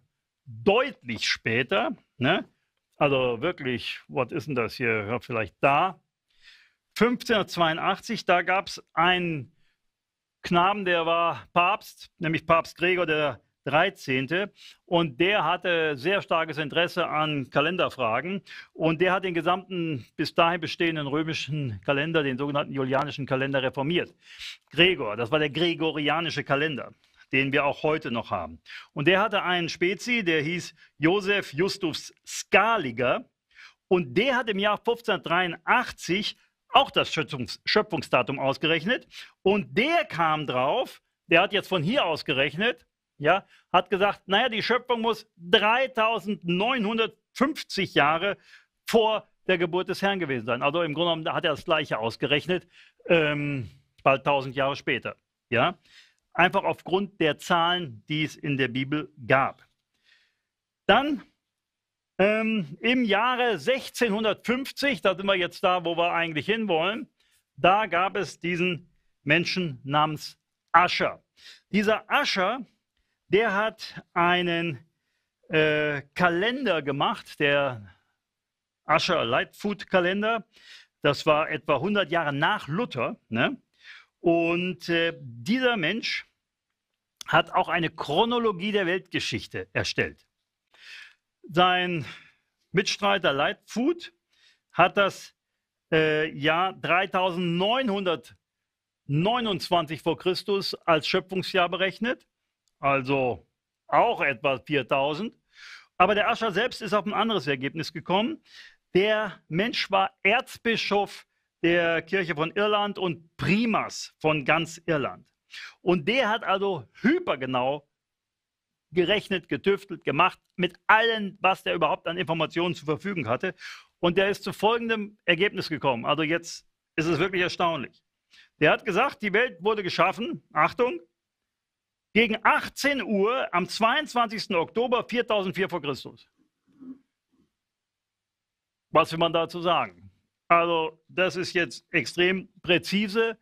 deutlich später, ne? also wirklich, was ist denn das hier? Ja, vielleicht da. 1582, da gab es einen Knaben, der war Papst, nämlich Papst Gregor der 13. Und der hatte sehr starkes Interesse an Kalenderfragen. Und der hat den gesamten bis dahin bestehenden römischen Kalender, den sogenannten julianischen Kalender, reformiert. Gregor, das war der gregorianische Kalender den wir auch heute noch haben. Und der hatte einen Spezi, der hieß Josef Justus Skaliger. Und der hat im Jahr 1583 auch das Schöpfungs Schöpfungsdatum ausgerechnet. Und der kam drauf, der hat jetzt von hier aus gerechnet, ja, hat gesagt, naja, die Schöpfung muss 3950 Jahre vor der Geburt des Herrn gewesen sein. Also im Grunde genommen hat er das Gleiche ausgerechnet, ähm, bald 1000 Jahre später. Ja? Einfach aufgrund der Zahlen, die es in der Bibel gab. Dann ähm, im Jahre 1650, da sind wir jetzt da, wo wir eigentlich hinwollen, da gab es diesen Menschen namens Ascher. Dieser Ascher der hat einen äh, Kalender gemacht, der Ascher Lightfoot Kalender. Das war etwa 100 Jahre nach Luther. Ne? Und äh, dieser Mensch hat auch eine Chronologie der Weltgeschichte erstellt. Sein Mitstreiter Lightfoot hat das äh, Jahr 3929 vor Christus als Schöpfungsjahr berechnet also auch etwa 4000. Aber der Ascher selbst ist auf ein anderes Ergebnis gekommen. Der Mensch war Erzbischof der Kirche von Irland und Primas von ganz Irland. Und der hat also hypergenau gerechnet, getüftelt, gemacht mit allem, was der überhaupt an Informationen zur Verfügung hatte. Und der ist zu folgendem Ergebnis gekommen. Also jetzt ist es wirklich erstaunlich. Der hat gesagt, die Welt wurde geschaffen, Achtung, gegen 18 Uhr am 22. Oktober 4004 vor Christus. Was will man dazu sagen? Also das ist jetzt extrem präzise.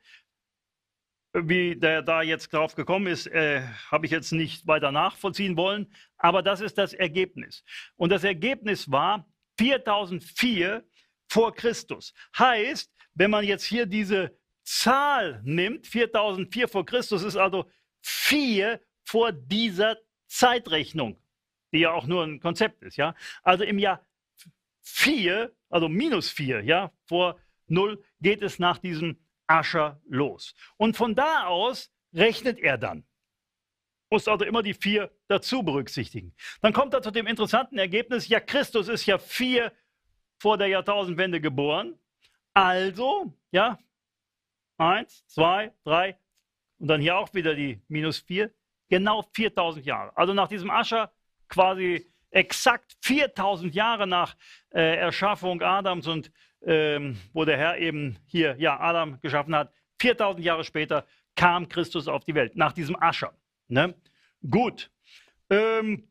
Wie der da jetzt drauf gekommen ist, äh, habe ich jetzt nicht weiter nachvollziehen wollen. Aber das ist das Ergebnis. Und das Ergebnis war 4004 vor Christus. Heißt, wenn man jetzt hier diese Zahl nimmt, 4004 vor Christus ist also vier vor dieser Zeitrechnung, die ja auch nur ein Konzept ist, ja. Also im Jahr vier, also minus vier, ja, vor null geht es nach diesem Ascher los. Und von da aus rechnet er dann. Muss also immer die vier dazu berücksichtigen. Dann kommt er zu dem interessanten Ergebnis, ja, Christus ist ja vier vor der Jahrtausendwende geboren. Also, ja, eins, zwei, drei, und dann hier auch wieder die minus 4. Genau 4000 Jahre. Also nach diesem Ascher quasi exakt 4000 Jahre nach äh, Erschaffung Adams und ähm, wo der Herr eben hier ja, Adam geschaffen hat, 4000 Jahre später kam Christus auf die Welt, nach diesem Ascher. Ne? Gut, ähm,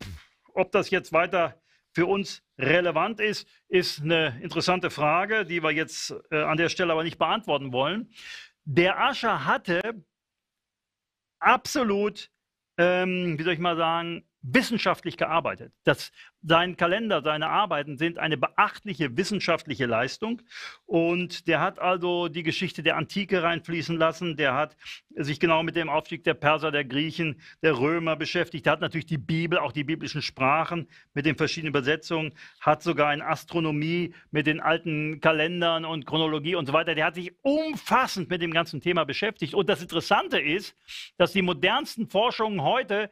ob das jetzt weiter für uns relevant ist, ist eine interessante Frage, die wir jetzt äh, an der Stelle aber nicht beantworten wollen. Der Ascher hatte absolut, ähm, wie soll ich mal sagen, wissenschaftlich gearbeitet. Das, sein Kalender, seine Arbeiten sind eine beachtliche wissenschaftliche Leistung. Und der hat also die Geschichte der Antike reinfließen lassen. Der hat sich genau mit dem Aufstieg der Perser, der Griechen, der Römer beschäftigt. Der hat natürlich die Bibel, auch die biblischen Sprachen mit den verschiedenen Übersetzungen, hat sogar in Astronomie mit den alten Kalendern und Chronologie und so weiter. Der hat sich umfassend mit dem ganzen Thema beschäftigt. Und das Interessante ist, dass die modernsten Forschungen heute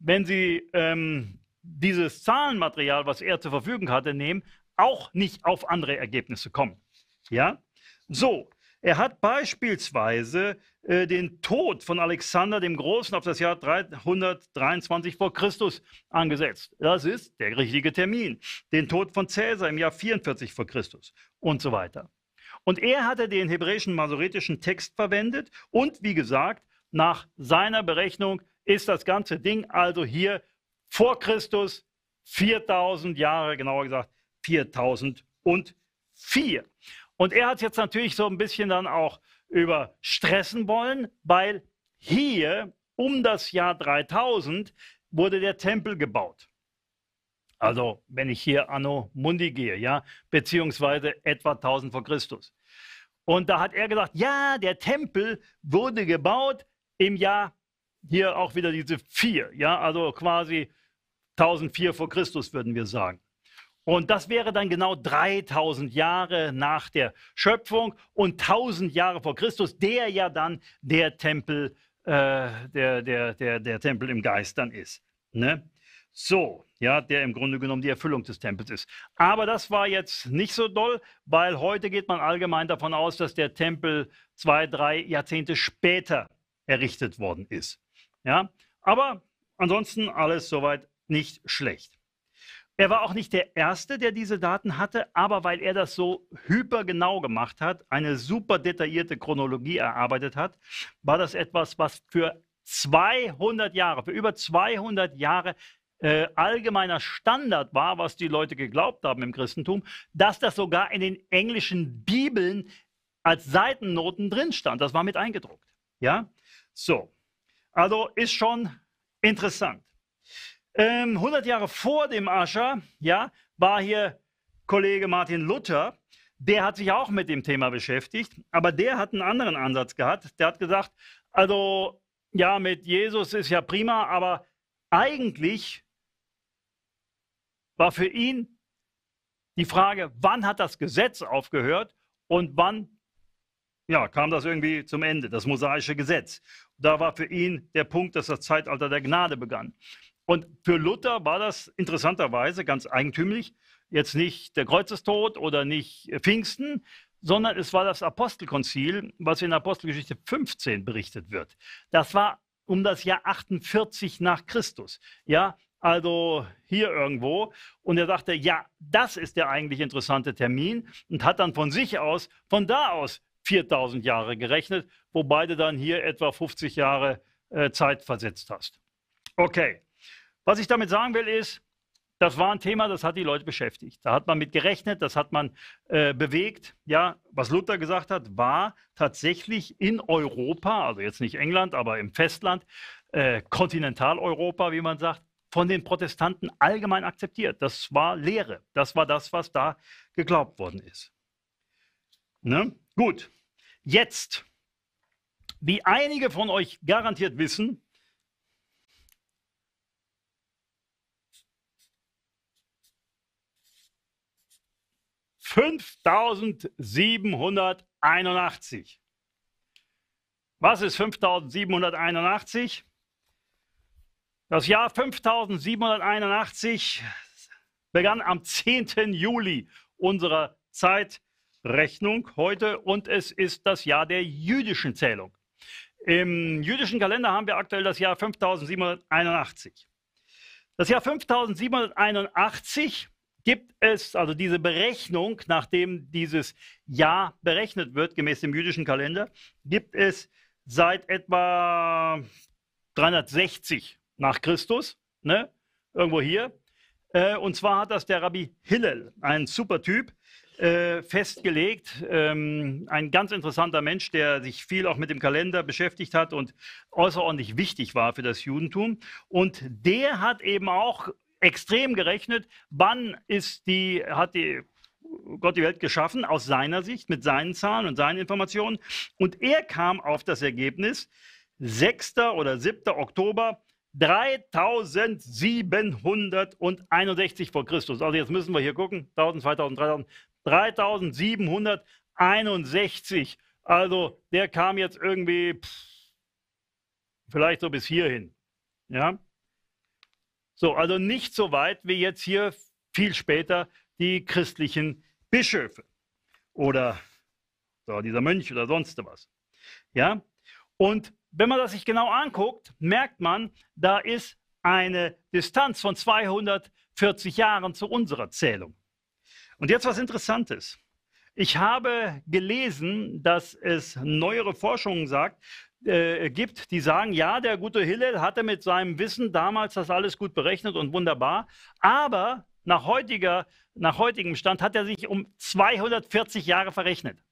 wenn sie ähm, dieses Zahlenmaterial, was er zur Verfügung hatte, nehmen, auch nicht auf andere Ergebnisse kommen. Ja? So, er hat beispielsweise äh, den Tod von Alexander dem Großen auf das Jahr 323 vor Christus angesetzt. Das ist der richtige Termin. Den Tod von Cäsar im Jahr 44 vor Christus und so weiter. Und er hatte den hebräischen masoretischen Text verwendet und, wie gesagt, nach seiner Berechnung ist das ganze Ding also hier vor Christus 4000 Jahre, genauer gesagt 4004. Und er hat es jetzt natürlich so ein bisschen dann auch überstressen wollen, weil hier um das Jahr 3000 wurde der Tempel gebaut. Also wenn ich hier Anno Mundi gehe, ja, beziehungsweise etwa 1000 vor Christus. Und da hat er gesagt, ja, der Tempel wurde gebaut im Jahr hier auch wieder diese vier, ja, also quasi 1004 vor Christus würden wir sagen. Und das wäre dann genau 3000 Jahre nach der Schöpfung und 1000 Jahre vor Christus, der ja dann der Tempel, äh, der, der, der, der Tempel im Geist dann ist. Ne? So, ja, der im Grunde genommen die Erfüllung des Tempels ist. Aber das war jetzt nicht so doll, weil heute geht man allgemein davon aus, dass der Tempel zwei, drei Jahrzehnte später errichtet worden ist. Ja? Aber ansonsten alles soweit nicht schlecht. Er war auch nicht der Erste, der diese Daten hatte, aber weil er das so hypergenau gemacht hat, eine super detaillierte Chronologie erarbeitet hat, war das etwas, was für 200 Jahre, für über 200 Jahre äh, allgemeiner Standard war, was die Leute geglaubt haben im Christentum, dass das sogar in den englischen Bibeln als Seitennoten drin stand. Das war mit eingedruckt. Ja, so. Also ist schon interessant. Ähm, 100 Jahre vor dem Ascher ja, war hier Kollege Martin Luther. Der hat sich auch mit dem Thema beschäftigt, aber der hat einen anderen Ansatz gehabt. Der hat gesagt, also ja, mit Jesus ist ja prima, aber eigentlich war für ihn die Frage, wann hat das Gesetz aufgehört und wann ja, kam das irgendwie zum Ende, das mosaische Gesetz. Da war für ihn der Punkt, dass das Zeitalter der Gnade begann. Und für Luther war das interessanterweise ganz eigentümlich, jetzt nicht der Kreuzestod oder nicht Pfingsten, sondern es war das Apostelkonzil, was in Apostelgeschichte 15 berichtet wird. Das war um das Jahr 48 nach Christus. Ja, also hier irgendwo. Und er dachte, ja, das ist der eigentlich interessante Termin und hat dann von sich aus, von da aus 4000 Jahre gerechnet, wobei du dann hier etwa 50 Jahre äh, Zeit versetzt hast. Okay, was ich damit sagen will ist, das war ein Thema, das hat die Leute beschäftigt. Da hat man mit gerechnet, das hat man äh, bewegt. Ja, was Luther gesagt hat, war tatsächlich in Europa, also jetzt nicht England, aber im Festland, äh, Kontinentaleuropa, wie man sagt, von den Protestanten allgemein akzeptiert. Das war Lehre. Das war das, was da geglaubt worden ist. Ne? Gut. Jetzt, wie einige von euch garantiert wissen, fünftausendsiebenhunderteinundachtzig. Was ist 5781? Das Jahr 5781 begann am 10. Juli unserer Zeit Rechnung heute und es ist das Jahr der jüdischen Zählung. Im jüdischen Kalender haben wir aktuell das Jahr 5781. Das Jahr 5781 gibt es, also diese Berechnung, nachdem dieses Jahr berechnet wird, gemäß dem jüdischen Kalender, gibt es seit etwa 360 nach Christus, ne? irgendwo hier. Äh, und zwar hat das der Rabbi Hillel, ein super Typ, äh, festgelegt. Ähm, ein ganz interessanter Mensch, der sich viel auch mit dem Kalender beschäftigt hat und außerordentlich wichtig war für das Judentum. Und der hat eben auch extrem gerechnet, wann ist die, hat die Gott die Welt geschaffen aus seiner Sicht, mit seinen Zahlen und seinen Informationen. Und er kam auf das Ergebnis 6. oder 7. Oktober 3761 vor Christus. Also jetzt müssen wir hier gucken, 1000, 2000, 3000, 3761. Also der kam jetzt irgendwie pff, vielleicht so bis hierhin. Ja? So, also nicht so weit wie jetzt hier viel später die christlichen Bischöfe oder so, dieser Mönch oder sonst was. Ja? Und wenn man das sich genau anguckt, merkt man, da ist eine Distanz von 240 Jahren zu unserer Zählung. Und jetzt was Interessantes. Ich habe gelesen, dass es neuere Forschungen sagt, äh, gibt, die sagen, ja, der gute Hillel hatte mit seinem Wissen damals das alles gut berechnet und wunderbar, aber nach, heutiger, nach heutigem Stand hat er sich um 240 Jahre verrechnet.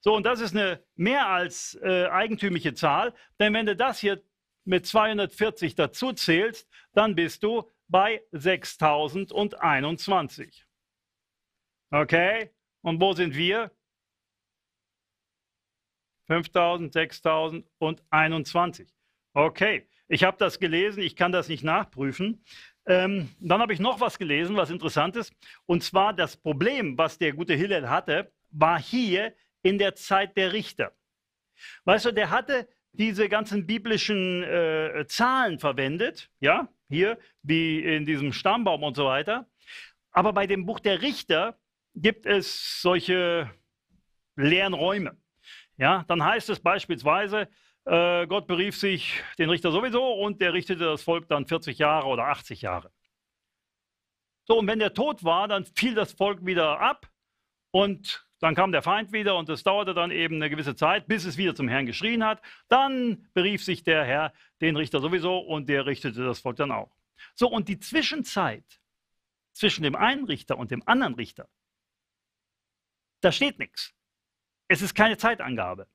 So, und das ist eine mehr als äh, eigentümliche Zahl, denn wenn du das hier mit 240 dazu zählst, dann bist du bei 6021. Okay? Und wo sind wir? 5000, 6000 und 21. Okay, ich habe das gelesen, ich kann das nicht nachprüfen. Ähm, dann habe ich noch was gelesen, was interessant ist. Und zwar das Problem, was der gute Hillel hatte, war hier in der Zeit der Richter. Weißt du, der hatte diese ganzen biblischen äh, Zahlen verwendet, ja, hier, wie in diesem Stammbaum und so weiter. Aber bei dem Buch der Richter gibt es solche leeren Räume. Ja, dann heißt es beispielsweise, äh, Gott berief sich den Richter sowieso und der richtete das Volk dann 40 Jahre oder 80 Jahre. So, und wenn der tot war, dann fiel das Volk wieder ab und dann kam der Feind wieder und es dauerte dann eben eine gewisse Zeit, bis es wieder zum Herrn geschrien hat. Dann berief sich der Herr den Richter sowieso und der richtete das Volk dann auch. So, und die Zwischenzeit zwischen dem einen Richter und dem anderen Richter da steht nichts. Es ist keine Zeitangabe.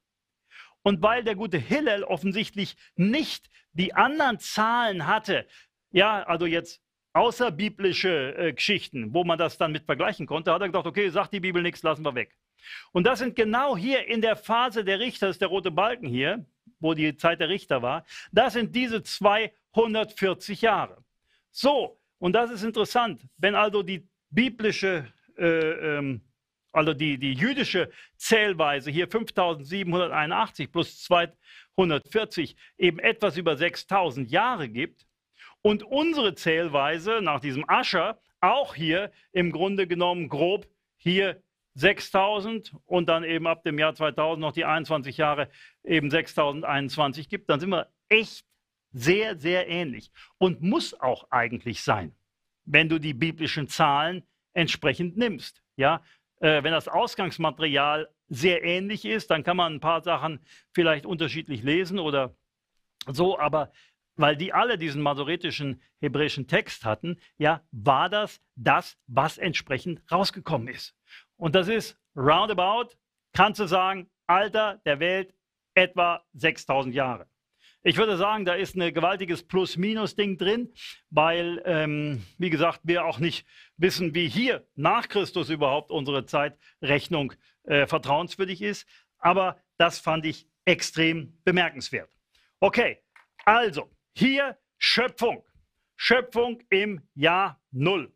Und weil der gute Hillel offensichtlich nicht die anderen Zahlen hatte, ja, also jetzt außerbiblische äh, Geschichten, wo man das dann mit vergleichen konnte, hat er gedacht, okay, sagt die Bibel nichts, lassen wir weg. Und das sind genau hier in der Phase der Richter, das ist der rote Balken hier, wo die Zeit der Richter war, das sind diese 240 Jahre. So, und das ist interessant, wenn also die biblische äh, ähm, also die, die jüdische Zählweise hier 5781 plus 240 eben etwas über 6000 Jahre gibt und unsere Zählweise nach diesem Ascher auch hier im Grunde genommen grob hier 6000 und dann eben ab dem Jahr 2000 noch die 21 Jahre eben 6021 gibt, dann sind wir echt sehr, sehr ähnlich und muss auch eigentlich sein, wenn du die biblischen Zahlen entsprechend nimmst. Ja, äh, wenn das Ausgangsmaterial sehr ähnlich ist, dann kann man ein paar Sachen vielleicht unterschiedlich lesen oder so, aber weil die alle diesen masoretischen hebräischen Text hatten, ja, war das das, was entsprechend rausgekommen ist. Und das ist roundabout, kannst du sagen, Alter der Welt etwa 6000 Jahre. Ich würde sagen, da ist ein gewaltiges Plus-Minus-Ding drin, weil, ähm, wie gesagt, wir auch nicht wissen, wie hier nach Christus überhaupt unsere Zeitrechnung äh, vertrauenswürdig ist. Aber das fand ich extrem bemerkenswert. Okay, also hier Schöpfung. Schöpfung im Jahr Null.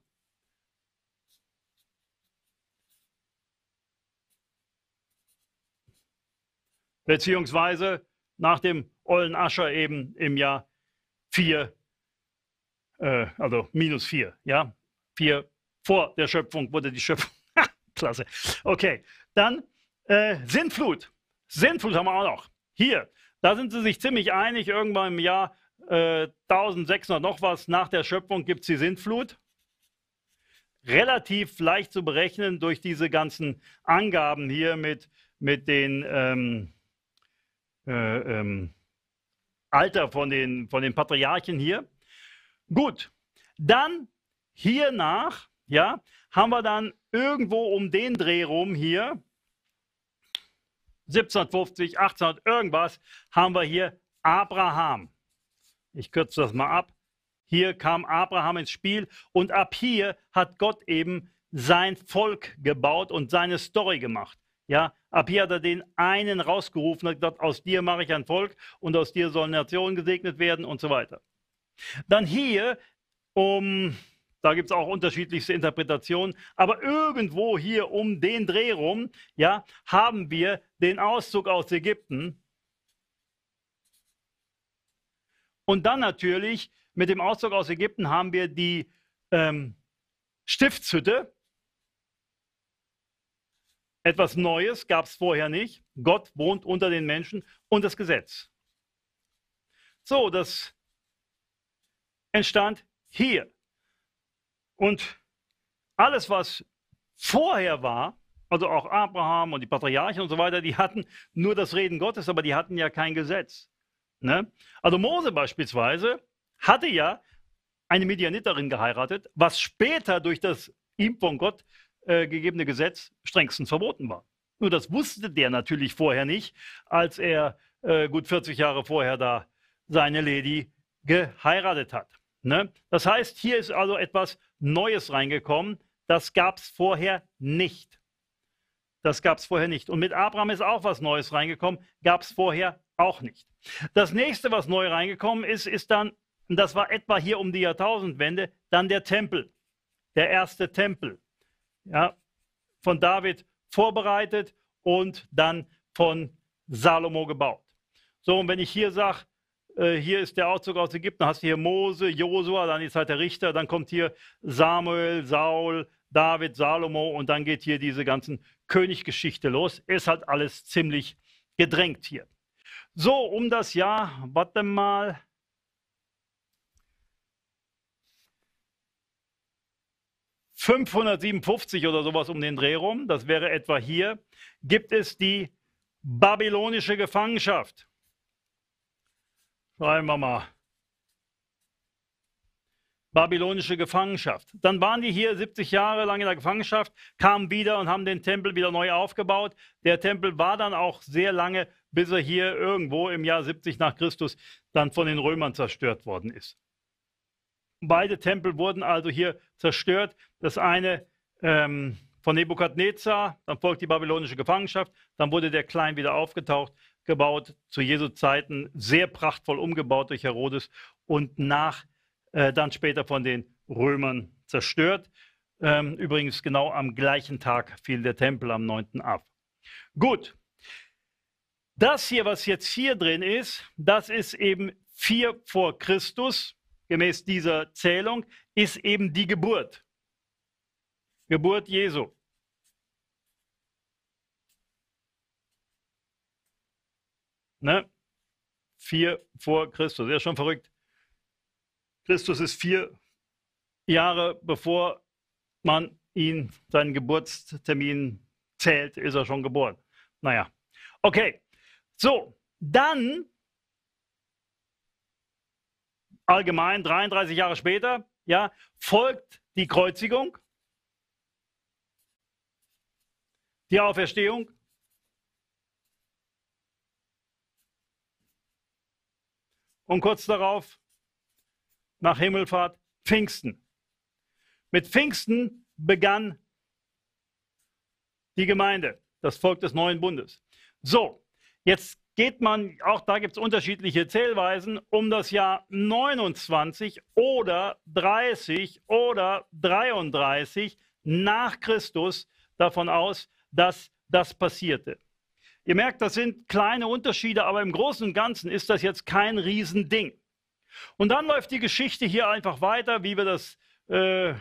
Beziehungsweise nach dem Ollen Ascher eben im Jahr 4, äh, also minus 4, ja, 4 vor der Schöpfung wurde die Schöpfung, *laughs* klasse, okay, dann äh, Sintflut, Sintflut haben wir auch noch, hier, da sind sie sich ziemlich einig, irgendwann im Jahr äh, 1600 noch was, nach der Schöpfung gibt es die Sintflut, relativ leicht zu berechnen durch diese ganzen Angaben hier mit, mit den ähm, äh, ähm, Alter von den, von den Patriarchen hier. Gut, dann hiernach, ja, haben wir dann irgendwo um den Dreh rum hier, 1750, 1800, irgendwas, haben wir hier Abraham. Ich kürze das mal ab. Hier kam Abraham ins Spiel und ab hier hat Gott eben sein Volk gebaut und seine Story gemacht. Ja, Abi hat er den einen rausgerufen, hat gesagt, aus dir mache ich ein Volk und aus dir sollen Nationen gesegnet werden und so weiter. Dann hier, um, da gibt es auch unterschiedlichste Interpretationen, aber irgendwo hier um den Dreh rum, ja, haben wir den Auszug aus Ägypten. Und dann natürlich, mit dem Auszug aus Ägypten haben wir die ähm, Stiftshütte, etwas Neues gab es vorher nicht. Gott wohnt unter den Menschen und das Gesetz. So, das entstand hier. Und alles, was vorher war, also auch Abraham und die Patriarchen und so weiter, die hatten nur das Reden Gottes, aber die hatten ja kein Gesetz. Ne? Also Mose beispielsweise hatte ja eine Medianiterin geheiratet, was später durch das ihm von Gott äh, gegebene Gesetz strengstens verboten war. Nur das wusste der natürlich vorher nicht, als er äh, gut 40 Jahre vorher da seine Lady geheiratet hat. Ne? Das heißt, hier ist also etwas Neues reingekommen. Das gab es vorher nicht. Das gab es vorher nicht. Und mit Abraham ist auch was Neues reingekommen, gab es vorher auch nicht. Das nächste, was neu reingekommen ist, ist dann, das war etwa hier um die Jahrtausendwende, dann der Tempel, der erste Tempel ja, von David vorbereitet und dann von Salomo gebaut. So, und wenn ich hier sage, äh, hier ist der Auszug aus Ägypten, hast du hier Mose, Josua, dann ist halt der Richter, dann kommt hier Samuel, Saul, David, Salomo und dann geht hier diese ganzen Königgeschichte los. Ist halt alles ziemlich gedrängt hier. So, um das Jahr, warte mal, 557 oder sowas um den Dreh rum, das wäre etwa hier, gibt es die babylonische Gefangenschaft. Schreiben wir mal. Babylonische Gefangenschaft. Dann waren die hier 70 Jahre lang in der Gefangenschaft, kamen wieder und haben den Tempel wieder neu aufgebaut. Der Tempel war dann auch sehr lange, bis er hier irgendwo im Jahr 70 nach Christus dann von den Römern zerstört worden ist. Beide Tempel wurden also hier zerstört. Das eine ähm, von Nebukadnezar, dann folgt die babylonische Gefangenschaft, dann wurde der Klein wieder aufgetaucht, gebaut, zu Jesu Zeiten sehr prachtvoll umgebaut durch Herodes und nach äh, dann später von den Römern zerstört. Ähm, übrigens genau am gleichen Tag fiel der Tempel am 9. ab. Gut. Das hier, was jetzt hier drin ist, das ist eben 4 vor Christus gemäß dieser Zählung ist eben die Geburt. Geburt Jesu. Ne? Vier vor Christus. Ja, schon verrückt. Christus ist vier Jahre bevor man ihn, seinen Geburtstermin zählt, ist er schon geboren. Naja. Okay. So, dann allgemein 33 Jahre später, ja, folgt die Kreuzigung, die Auferstehung. Und kurz darauf, nach Himmelfahrt, Pfingsten. Mit Pfingsten begann die Gemeinde, das Volk des neuen Bundes. So, jetzt geht man, auch da gibt es unterschiedliche Zählweisen, um das Jahr 29 oder 30 oder 33 nach Christus davon aus, dass das passierte. Ihr merkt, das sind kleine Unterschiede, aber im Großen und Ganzen ist das jetzt kein Riesending. Und dann läuft die Geschichte hier einfach weiter, wie wir das äh,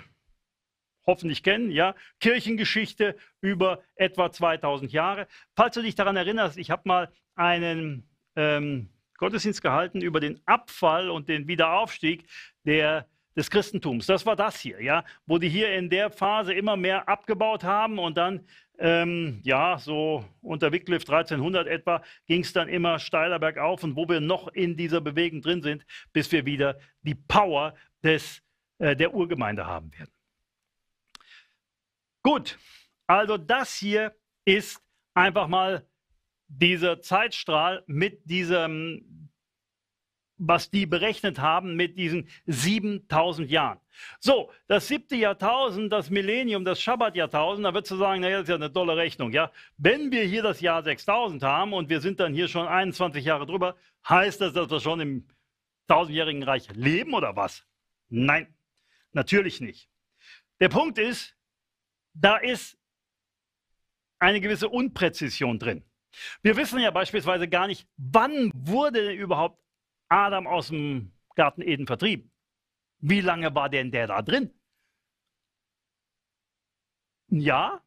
hoffentlich kennen, ja, Kirchengeschichte über etwa 2000 Jahre. Falls du dich daran erinnerst, ich habe mal einen ähm, Gottesdienst gehalten über den Abfall und den Wiederaufstieg der des Christentums. Das war das hier, ja, wo die hier in der Phase immer mehr abgebaut haben und dann, ähm, ja, so unter Wycliffe 1300 etwa ging es dann immer steiler bergauf und wo wir noch in dieser Bewegung drin sind, bis wir wieder die Power des, äh, der Urgemeinde haben werden. Gut, also das hier ist einfach mal dieser Zeitstrahl mit diesem, was die berechnet haben, mit diesen 7000 Jahren. So, das siebte Jahrtausend, das Millennium, das Schabbat-Jahrtausend, da wird du sagen, naja, das ist ja eine tolle Rechnung. Ja? Wenn wir hier das Jahr 6000 haben und wir sind dann hier schon 21 Jahre drüber, heißt das, dass wir schon im tausendjährigen Reich leben oder was? Nein, natürlich nicht. Der Punkt ist, da ist eine gewisse Unpräzision drin. Wir wissen ja beispielsweise gar nicht, wann wurde denn überhaupt Adam aus dem Garten Eden vertrieben? Wie lange war denn der da drin? Ein Jahr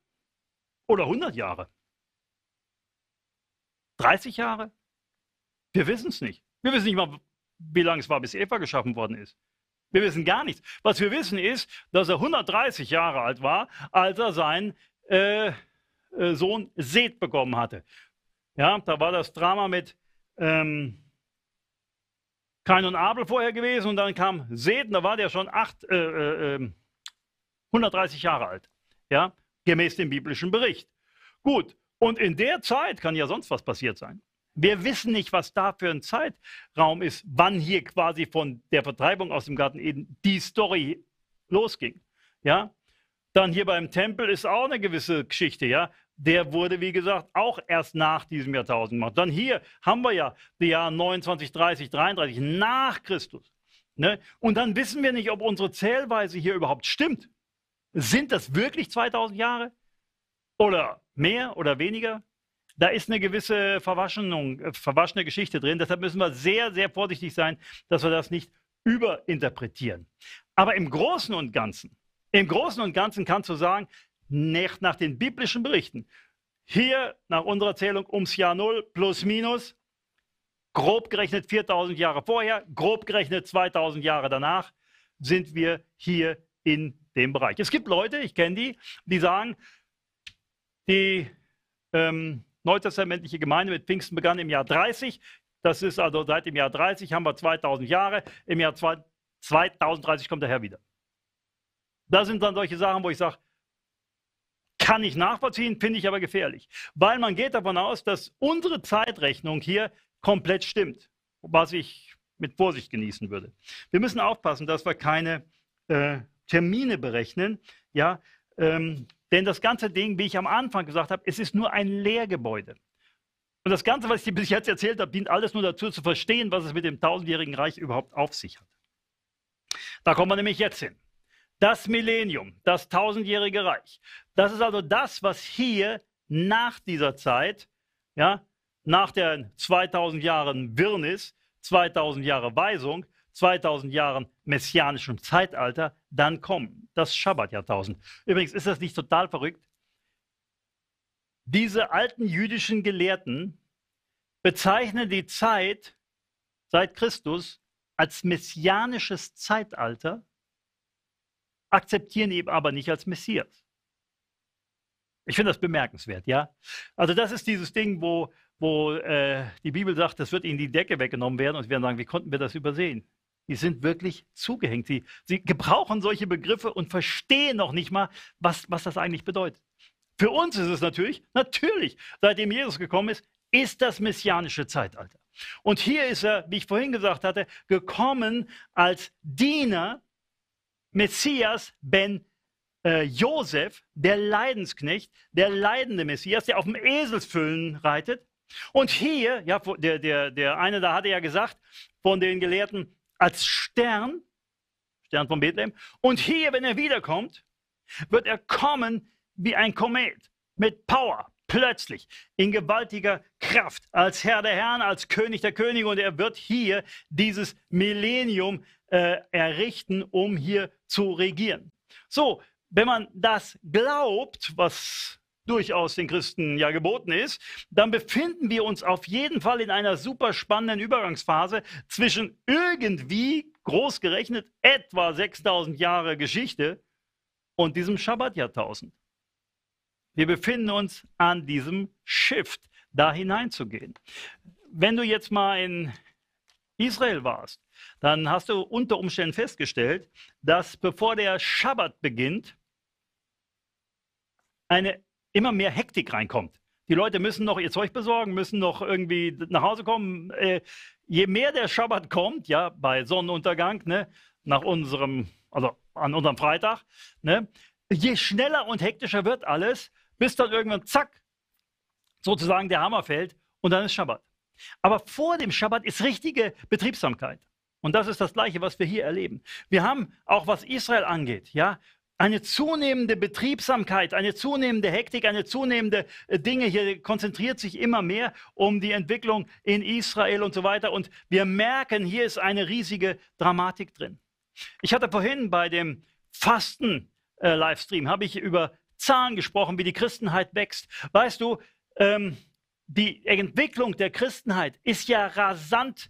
oder 100 Jahre? 30 Jahre? Wir wissen es nicht. Wir wissen nicht mal, wie lange es war, bis Eva geschaffen worden ist. Wir wissen gar nichts. Was wir wissen ist, dass er 130 Jahre alt war, als er seinen äh, äh, Sohn Seth bekommen hatte. Ja, da war das Drama mit ähm, Kain und Abel vorher gewesen und dann kam Seth, und da war der schon acht, äh, äh, 130 ähm, Jahre alt. Ja, gemäß dem biblischen Bericht. Gut, und in der Zeit kann ja sonst was passiert sein. Wir wissen nicht, was da für ein Zeitraum ist, wann hier quasi von der Vertreibung aus dem Garten Eden die Story losging. Ja? Dann hier beim Tempel ist auch eine gewisse Geschichte. Ja? Der wurde, wie gesagt, auch erst nach diesem Jahrtausend gemacht. Dann hier haben wir ja die Jahre 29, 30, 33 nach Christus. Ne? Und dann wissen wir nicht, ob unsere Zählweise hier überhaupt stimmt. Sind das wirklich 2000 Jahre? Oder mehr oder weniger? da ist eine gewisse Verwaschenung, äh, verwaschene Geschichte drin. Deshalb müssen wir sehr, sehr vorsichtig sein, dass wir das nicht überinterpretieren. Aber im Großen und Ganzen, im Großen und Ganzen kannst du sagen, nach, nach den biblischen Berichten, hier nach unserer Zählung ums Jahr Null plus minus, grob gerechnet 4000 Jahre vorher, grob gerechnet 2000 Jahre danach, sind wir hier in dem Bereich. Es gibt Leute, ich kenne die, die sagen, die ähm, neutestamentliche Gemeinde mit Pfingsten begann im Jahr 30. Das ist also seit dem Jahr 30 haben wir 2000 Jahre. Im Jahr 2030 kommt der Herr wieder. Da sind dann solche Sachen, wo ich sage, kann ich nachvollziehen, finde ich aber gefährlich. Weil man geht davon aus, dass unsere Zeitrechnung hier komplett stimmt, was ich mit Vorsicht genießen würde. Wir müssen aufpassen, dass wir keine äh, Termine berechnen, ja, ähm, denn das ganze Ding, wie ich am Anfang gesagt habe, es ist nur ein Lehrgebäude. Und das Ganze, was ich dir bis jetzt erzählt habe, dient alles nur dazu zu verstehen, was es mit dem tausendjährigen Reich überhaupt auf sich hat. Da kommen wir nämlich jetzt hin. Das Millennium, das tausendjährige Reich. Das ist also das, was hier nach dieser Zeit, ja, nach den 2000 Jahren Wirrnis, 2000 Jahre Weisung, 2000 Jahren messianischem Zeitalter dann kommen. Das Schabbatjahrtausend. Übrigens ist das nicht total verrückt. Diese alten jüdischen Gelehrten bezeichnen die Zeit seit Christus als messianisches Zeitalter, akzeptieren ihn aber nicht als Messias. Ich finde das bemerkenswert, ja. Also das ist dieses Ding, wo, wo äh, die Bibel sagt, das wird ihnen die Decke weggenommen werden und wir werden sagen, wie konnten wir das übersehen? Die sind wirklich zugehängt. Sie, sie gebrauchen solche Begriffe und verstehen noch nicht mal, was, was das eigentlich bedeutet. Für uns ist es natürlich, natürlich, seitdem Jesus gekommen ist, ist das messianische Zeitalter. Und hier ist er, wie ich vorhin gesagt hatte, gekommen als Diener Messias ben äh, Josef, der Leidensknecht, der leidende Messias, der auf dem Eselsfüllen reitet. Und hier, ja, der, der, der eine da hatte ja gesagt von den Gelehrten, als Stern, Stern von Bethlehem. Und hier, wenn er wiederkommt, wird er kommen wie ein Komet, mit Power, plötzlich, in gewaltiger Kraft, als Herr der Herren, als König der Könige. Und er wird hier dieses Millennium äh, errichten, um hier zu regieren. So, wenn man das glaubt, was durchaus den Christen ja geboten ist, dann befinden wir uns auf jeden Fall in einer super spannenden Übergangsphase zwischen irgendwie groß gerechnet etwa 6000 Jahre Geschichte und diesem Schabbatjahrtausend. Wir befinden uns an diesem Shift, da hineinzugehen. Wenn du jetzt mal in Israel warst, dann hast du unter Umständen festgestellt, dass bevor der Schabbat beginnt, eine immer mehr Hektik reinkommt. Die Leute müssen noch ihr Zeug besorgen, müssen noch irgendwie nach Hause kommen. Äh, je mehr der Schabbat kommt, ja, bei Sonnenuntergang, ne, nach unserem, also an unserem Freitag, ne, je schneller und hektischer wird alles, bis dann irgendwann zack, sozusagen der Hammer fällt und dann ist Schabbat. Aber vor dem Schabbat ist richtige Betriebsamkeit. Und das ist das Gleiche, was wir hier erleben. Wir haben auch, was Israel angeht, ja, eine zunehmende Betriebsamkeit, eine zunehmende Hektik, eine zunehmende äh, Dinge hier konzentriert sich immer mehr um die Entwicklung in Israel und so weiter. Und wir merken, hier ist eine riesige Dramatik drin. Ich hatte vorhin bei dem Fasten-Livestream, äh, habe ich über Zahlen gesprochen, wie die Christenheit wächst. Weißt du, ähm, die Entwicklung der Christenheit ist ja rasant,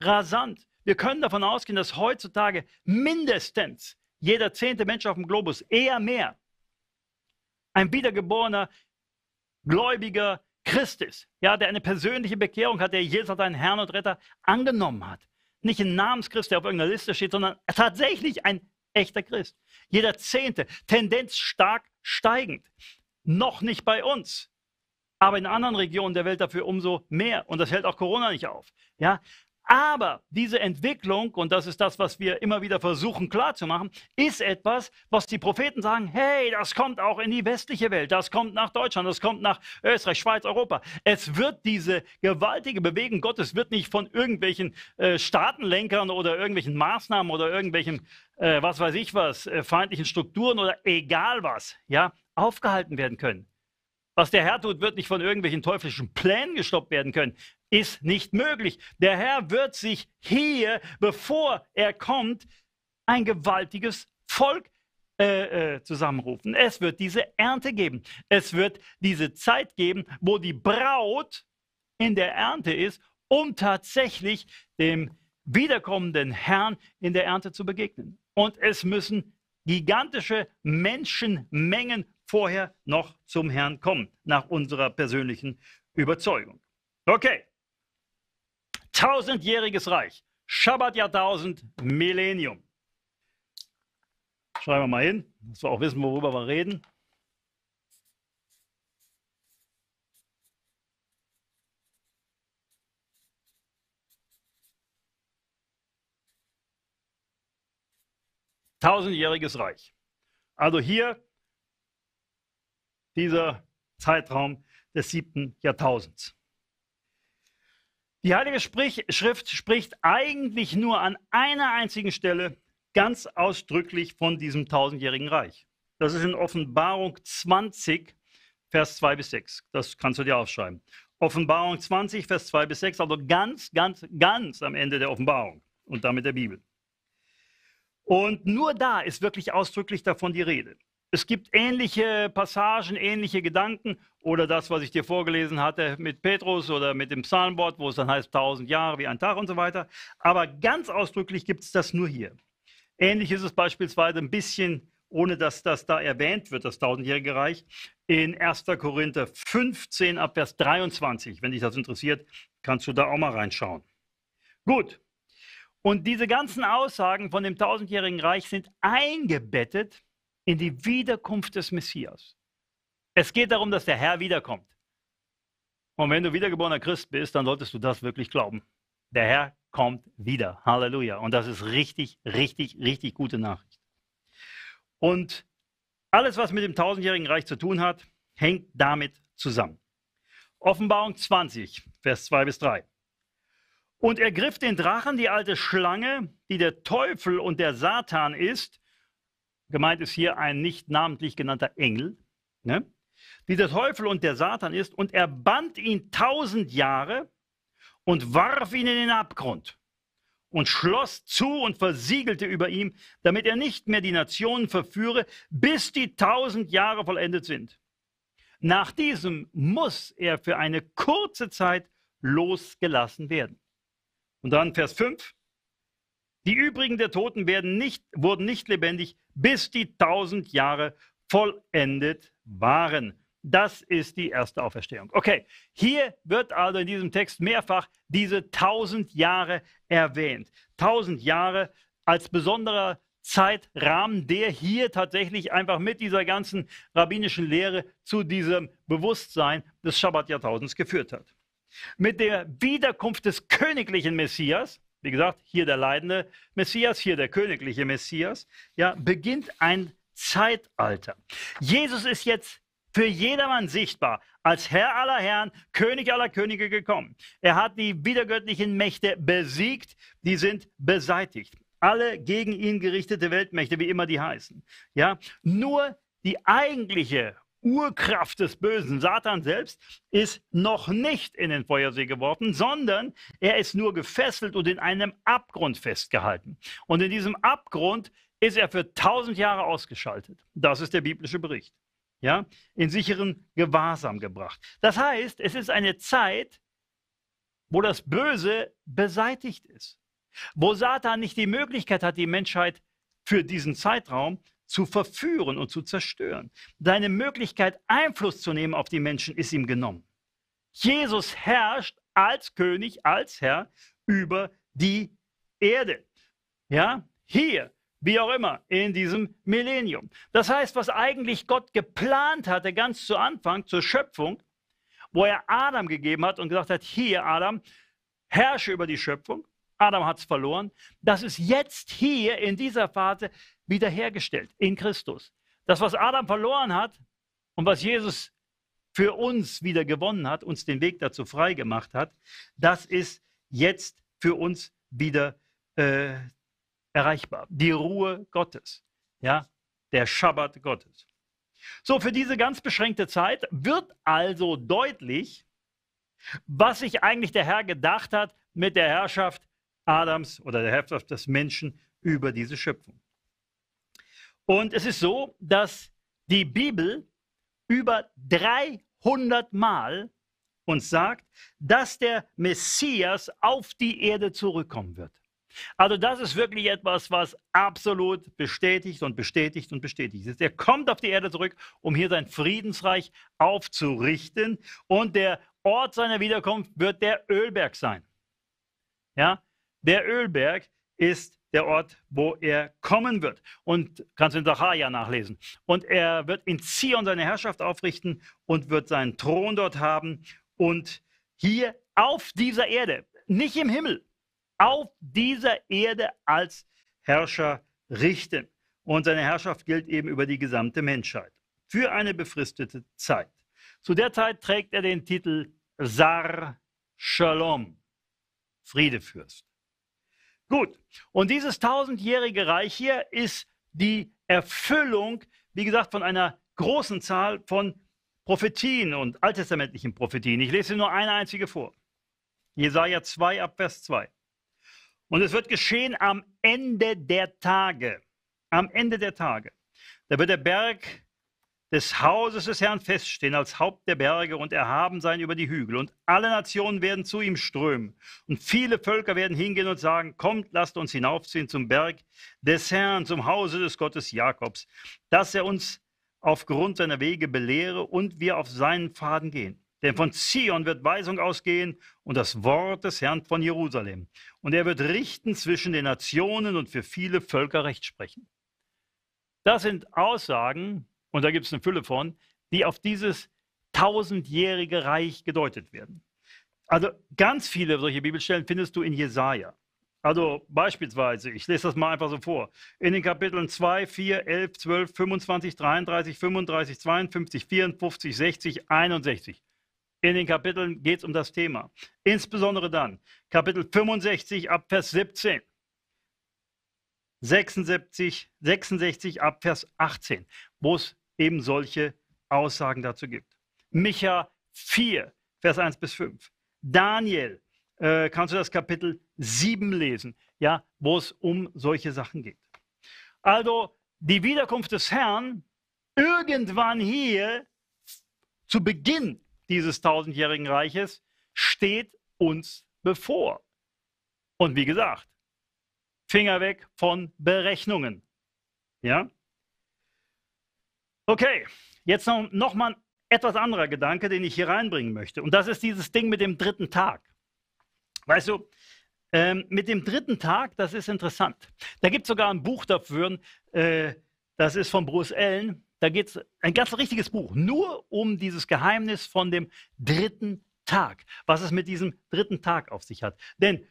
rasant. Wir können davon ausgehen, dass heutzutage mindestens jeder zehnte Mensch auf dem Globus, eher mehr, ein wiedergeborener, gläubiger Christ ist, ja, der eine persönliche Bekehrung hat, der Jesus als seinen Herrn und Retter angenommen hat. Nicht ein Namenschrist, der auf irgendeiner Liste steht, sondern tatsächlich ein echter Christ. Jeder zehnte, Tendenz stark steigend. Noch nicht bei uns, aber in anderen Regionen der Welt dafür umso mehr. Und das hält auch Corona nicht auf. Ja, aber diese Entwicklung, und das ist das, was wir immer wieder versuchen klarzumachen, ist etwas, was die Propheten sagen, hey, das kommt auch in die westliche Welt, das kommt nach Deutschland, das kommt nach Österreich, Schweiz, Europa. Es wird diese gewaltige Bewegung Gottes, wird nicht von irgendwelchen äh, Staatenlenkern oder irgendwelchen Maßnahmen oder irgendwelchen, äh, was weiß ich was, äh, feindlichen Strukturen oder egal was, ja, aufgehalten werden können. Was der Herr tut, wird nicht von irgendwelchen teuflischen Plänen gestoppt werden können ist nicht möglich. Der Herr wird sich hier, bevor er kommt, ein gewaltiges Volk äh, äh, zusammenrufen. Es wird diese Ernte geben. Es wird diese Zeit geben, wo die Braut in der Ernte ist, um tatsächlich dem wiederkommenden Herrn in der Ernte zu begegnen. Und es müssen gigantische Menschenmengen vorher noch zum Herrn kommen, nach unserer persönlichen Überzeugung. Okay, tausendjähriges Reich. Schabbat Jahrtausend, Millennium. Schreiben wir mal hin, dass wir auch wissen, worüber wir reden. Tausendjähriges Reich. Also hier dieser Zeitraum des siebten Jahrtausends. Die Heilige Schrift spricht eigentlich nur an einer einzigen Stelle ganz ausdrücklich von diesem tausendjährigen Reich. Das ist in Offenbarung 20, Vers 2 bis 6. Das kannst du dir aufschreiben. Offenbarung 20, Vers 2 bis 6, also ganz, ganz, ganz am Ende der Offenbarung und damit der Bibel. Und nur da ist wirklich ausdrücklich davon die Rede. Es gibt ähnliche Passagen, ähnliche Gedanken oder das, was ich dir vorgelesen hatte mit Petrus oder mit dem Psalmwort, wo es dann heißt 1000 Jahre wie ein Tag und so weiter. Aber ganz ausdrücklich gibt es das nur hier. Ähnlich ist es beispielsweise ein bisschen, ohne dass das da erwähnt wird, das tausendjährige Reich, in 1. Korinther 15 ab Vers 23. Wenn dich das interessiert, kannst du da auch mal reinschauen. Gut. Und diese ganzen Aussagen von dem tausendjährigen Reich sind eingebettet in die Wiederkunft des Messias. Es geht darum, dass der Herr wiederkommt. Und wenn du wiedergeborener Christ bist, dann solltest du das wirklich glauben. Der Herr kommt wieder. Halleluja. Und das ist richtig, richtig, richtig gute Nachricht. Und alles, was mit dem tausendjährigen Reich zu tun hat, hängt damit zusammen. Offenbarung 20, Vers 2 bis 3. Und er griff den Drachen, die alte Schlange, die der Teufel und der Satan ist, gemeint ist hier ein nicht namentlich genannter Engel, ne? die der Teufel und der Satan ist, und er band ihn tausend Jahre und warf ihn in den Abgrund und schloss zu und versiegelte über ihm, damit er nicht mehr die Nationen verführe, bis die tausend Jahre vollendet sind. Nach diesem muss er für eine kurze Zeit losgelassen werden. Und dann Vers 5. Die übrigen der Toten werden nicht, wurden nicht lebendig, bis die tausend Jahre vollendet waren. Das ist die erste Auferstehung. Okay, hier wird also in diesem Text mehrfach diese tausend Jahre erwähnt. Tausend Jahre als besonderer Zeitrahmen, der hier tatsächlich einfach mit dieser ganzen rabbinischen Lehre zu diesem Bewusstsein des Schabbat-Jahrtausends geführt hat. Mit der Wiederkunft des königlichen Messias wie gesagt, hier der leidende Messias, hier der königliche Messias, ja, beginnt ein Zeitalter. Jesus ist jetzt für jedermann sichtbar, als Herr aller Herren, König aller Könige gekommen. Er hat die wiedergöttlichen Mächte besiegt, die sind beseitigt. Alle gegen ihn gerichtete Weltmächte, wie immer die heißen. Ja, nur die eigentliche Urkraft des Bösen, Satan selbst, ist noch nicht in den Feuersee geworfen, sondern er ist nur gefesselt und in einem Abgrund festgehalten. Und in diesem Abgrund ist er für tausend Jahre ausgeschaltet. Das ist der biblische Bericht. Ja, in sicheren Gewahrsam gebracht. Das heißt, es ist eine Zeit, wo das Böse beseitigt ist, wo Satan nicht die Möglichkeit hat, die Menschheit für diesen Zeitraum zu zu verführen und zu zerstören. Deine Möglichkeit, Einfluss zu nehmen auf die Menschen, ist ihm genommen. Jesus herrscht als König, als Herr über die Erde. Ja, hier, wie auch immer, in diesem Millennium. Das heißt, was eigentlich Gott geplant hatte, ganz zu Anfang, zur Schöpfung, wo er Adam gegeben hat und gesagt hat, hier Adam, herrsche über die Schöpfung, Adam hat es verloren. Das ist jetzt hier in dieser Phase wiederhergestellt in Christus. Das, was Adam verloren hat und was Jesus für uns wieder gewonnen hat, uns den Weg dazu frei gemacht hat, das ist jetzt für uns wieder äh, erreichbar. Die Ruhe Gottes, ja, der Schabbat Gottes. So, für diese ganz beschränkte Zeit wird also deutlich, was sich eigentlich der Herr gedacht hat mit der Herrschaft Adams oder der Herrschaft des Menschen über diese Schöpfung. Und es ist so, dass die Bibel über 300 Mal uns sagt, dass der Messias auf die Erde zurückkommen wird. Also das ist wirklich etwas, was absolut bestätigt und bestätigt und bestätigt ist. Er kommt auf die Erde zurück, um hier sein Friedensreich aufzurichten und der Ort seiner Wiederkunft wird der Ölberg sein. Ja, der Ölberg ist der Ort, wo er kommen wird. Und kannst du in Zacharia nachlesen. Und er wird in Zion seine Herrschaft aufrichten und wird seinen Thron dort haben. Und hier auf dieser Erde, nicht im Himmel, auf dieser Erde als Herrscher richten. Und seine Herrschaft gilt eben über die gesamte Menschheit. Für eine befristete Zeit. Zu der Zeit trägt er den Titel Sar Shalom, Friedefürst. Gut, und dieses tausendjährige Reich hier ist die Erfüllung, wie gesagt, von einer großen Zahl von Prophetien und alttestamentlichen Prophetien. Ich lese nur eine einzige vor. Jesaja 2 ab Vers 2. Und es wird geschehen am Ende der Tage. Am Ende der Tage. Da wird der Berg des Hauses des Herrn feststehen als Haupt der Berge und erhaben sein über die Hügel. Und alle Nationen werden zu ihm strömen. Und viele Völker werden hingehen und sagen, kommt, lasst uns hinaufziehen zum Berg des Herrn, zum Hause des Gottes Jakobs, dass er uns aufgrund seiner Wege belehre und wir auf seinen Pfaden gehen. Denn von Zion wird Weisung ausgehen und das Wort des Herrn von Jerusalem. Und er wird richten zwischen den Nationen und für viele Völker Recht sprechen. Das sind Aussagen, und da gibt es eine Fülle von, die auf dieses tausendjährige Reich gedeutet werden. Also ganz viele solche Bibelstellen findest du in Jesaja. Also beispielsweise, ich lese das mal einfach so vor, in den Kapiteln 2, 4, 11, 12, 25, 33, 35, 52, 54, 60, 61. In den Kapiteln geht es um das Thema. Insbesondere dann Kapitel 65 ab Vers 17, 76, 66 ab Vers 18, wo es eben solche Aussagen dazu gibt. Micha 4, Vers 1 bis 5. Daniel, äh, kannst du das Kapitel 7 lesen, ja, wo es um solche Sachen geht. Also die Wiederkunft des Herrn irgendwann hier zu Beginn dieses tausendjährigen Reiches steht uns bevor. Und wie gesagt, Finger weg von Berechnungen. Ja? Okay, jetzt noch, noch mal ein etwas anderer Gedanke, den ich hier reinbringen möchte. Und das ist dieses Ding mit dem dritten Tag. Weißt du, ähm, mit dem dritten Tag, das ist interessant. Da gibt es sogar ein Buch dafür, äh, das ist von Bruce Allen. Da geht es, ein ganz richtiges Buch, nur um dieses Geheimnis von dem dritten Tag, was es mit diesem dritten Tag auf sich hat. Denn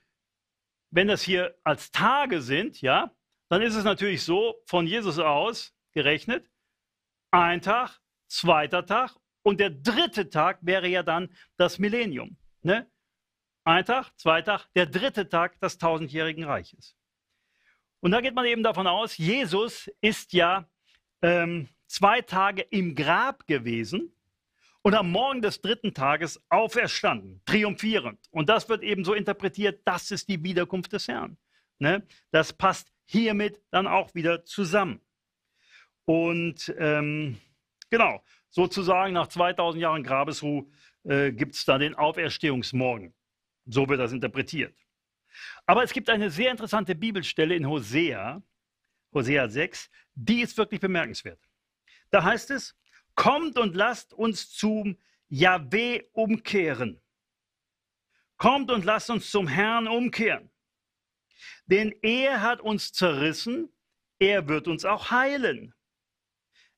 wenn das hier als Tage sind, ja, dann ist es natürlich so, von Jesus aus gerechnet, ein Tag, zweiter Tag und der dritte Tag wäre ja dann das Millennium. Ne? Ein Tag, zwei Tag, der dritte Tag des tausendjährigen Reiches. Und da geht man eben davon aus, Jesus ist ja ähm, zwei Tage im Grab gewesen und am Morgen des dritten Tages auferstanden, triumphierend. Und das wird eben so interpretiert, das ist die Wiederkunft des Herrn. Ne? Das passt hiermit dann auch wieder zusammen. Und ähm, genau, sozusagen nach 2000 Jahren Grabesruhe äh, gibt es da den Auferstehungsmorgen. So wird das interpretiert. Aber es gibt eine sehr interessante Bibelstelle in Hosea, Hosea 6, die ist wirklich bemerkenswert. Da heißt es, kommt und lasst uns zum Yahweh umkehren. Kommt und lasst uns zum Herrn umkehren. Denn er hat uns zerrissen, er wird uns auch heilen.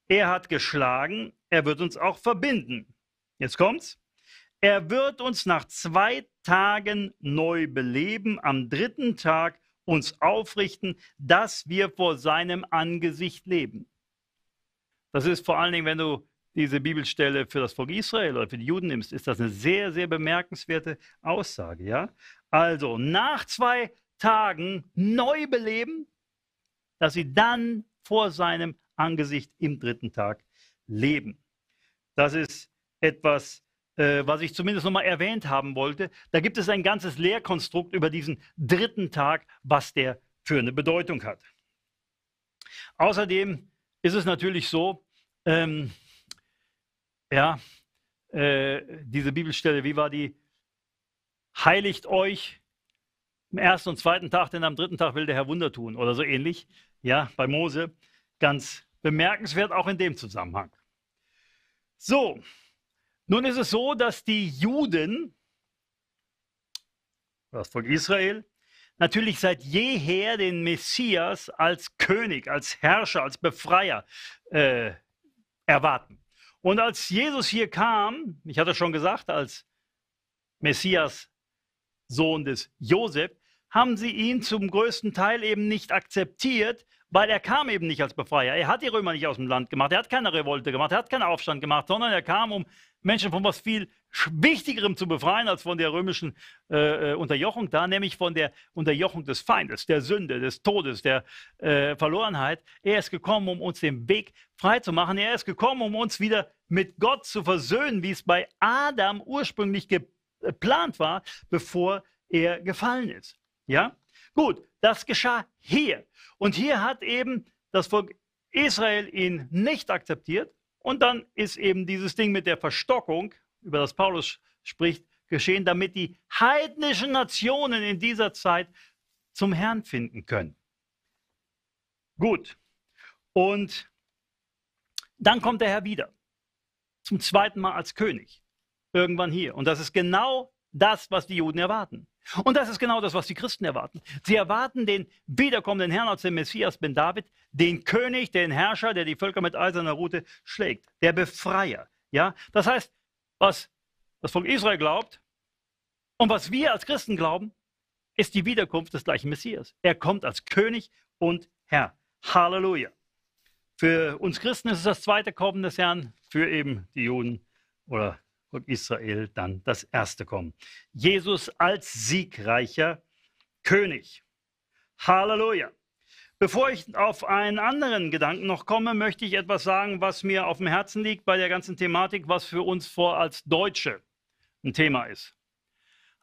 Er hat geschlagen, er wird uns auch verbinden. Jetzt kommt's. Er wird uns nach zwei Tagen neu beleben, am dritten Tag uns aufrichten, dass wir vor seinem Angesicht leben. Das ist vor allen Dingen, wenn du diese Bibelstelle für das Volk Israel oder für die Juden nimmst, ist das eine sehr, sehr bemerkenswerte Aussage. Ja? Also nach zwei Tagen neu beleben, dass sie dann vor seinem Angesicht im dritten Tag leben. Das ist etwas, äh, was ich zumindest nochmal erwähnt haben wollte. Da gibt es ein ganzes Lehrkonstrukt über diesen dritten Tag, was der für eine Bedeutung hat. Außerdem ist es natürlich so, ähm, ja, äh, diese Bibelstelle, wie war die? Heiligt euch am ersten und zweiten Tag, denn am dritten Tag will der Herr Wunder tun oder so ähnlich. Ja, bei Mose ganz bemerkenswert auch in dem Zusammenhang. So, nun ist es so, dass die Juden, das Volk Israel, natürlich seit jeher den Messias als König, als Herrscher, als Befreier äh, erwarten. Und als Jesus hier kam, ich hatte schon gesagt, als Messias Sohn des Josef, haben sie ihn zum größten Teil eben nicht akzeptiert, weil er kam eben nicht als Befreier. Er hat die Römer nicht aus dem Land gemacht, er hat keine Revolte gemacht, er hat keinen Aufstand gemacht, sondern er kam, um Menschen von was viel Wichtigerem zu befreien als von der römischen äh, äh, Unterjochung da, nämlich von der Unterjochung des Feindes, der Sünde, des Todes, der äh, Verlorenheit. Er ist gekommen, um uns den Weg frei zu machen. Er ist gekommen, um uns wieder mit Gott zu versöhnen, wie es bei Adam ursprünglich geplant war, bevor er gefallen ist. Ja? Gut, das geschah hier. Und hier hat eben das Volk Israel ihn nicht akzeptiert. Und dann ist eben dieses Ding mit der Verstockung, über das Paulus spricht, geschehen, damit die heidnischen Nationen in dieser Zeit zum Herrn finden können. Gut. Und dann kommt der Herr wieder. Zum zweiten Mal als König. Irgendwann hier. Und das ist genau das, was die Juden erwarten. Und das ist genau das, was die Christen erwarten. Sie erwarten den wiederkommenden Herrn als den Messias Ben David, den König, den Herrscher, der die Völker mit eiserner Rute schlägt, der Befreier. Ja? Das heißt, was das Volk Israel glaubt und was wir als Christen glauben, ist die Wiederkunft des gleichen Messias. Er kommt als König und Herr. Halleluja. Für uns Christen ist es das zweite Kommen des Herrn, für eben die Juden oder und Israel dann das erste kommen. Jesus als siegreicher König. Halleluja. Bevor ich auf einen anderen Gedanken noch komme, möchte ich etwas sagen, was mir auf dem Herzen liegt bei der ganzen Thematik, was für uns vor als Deutsche ein Thema ist.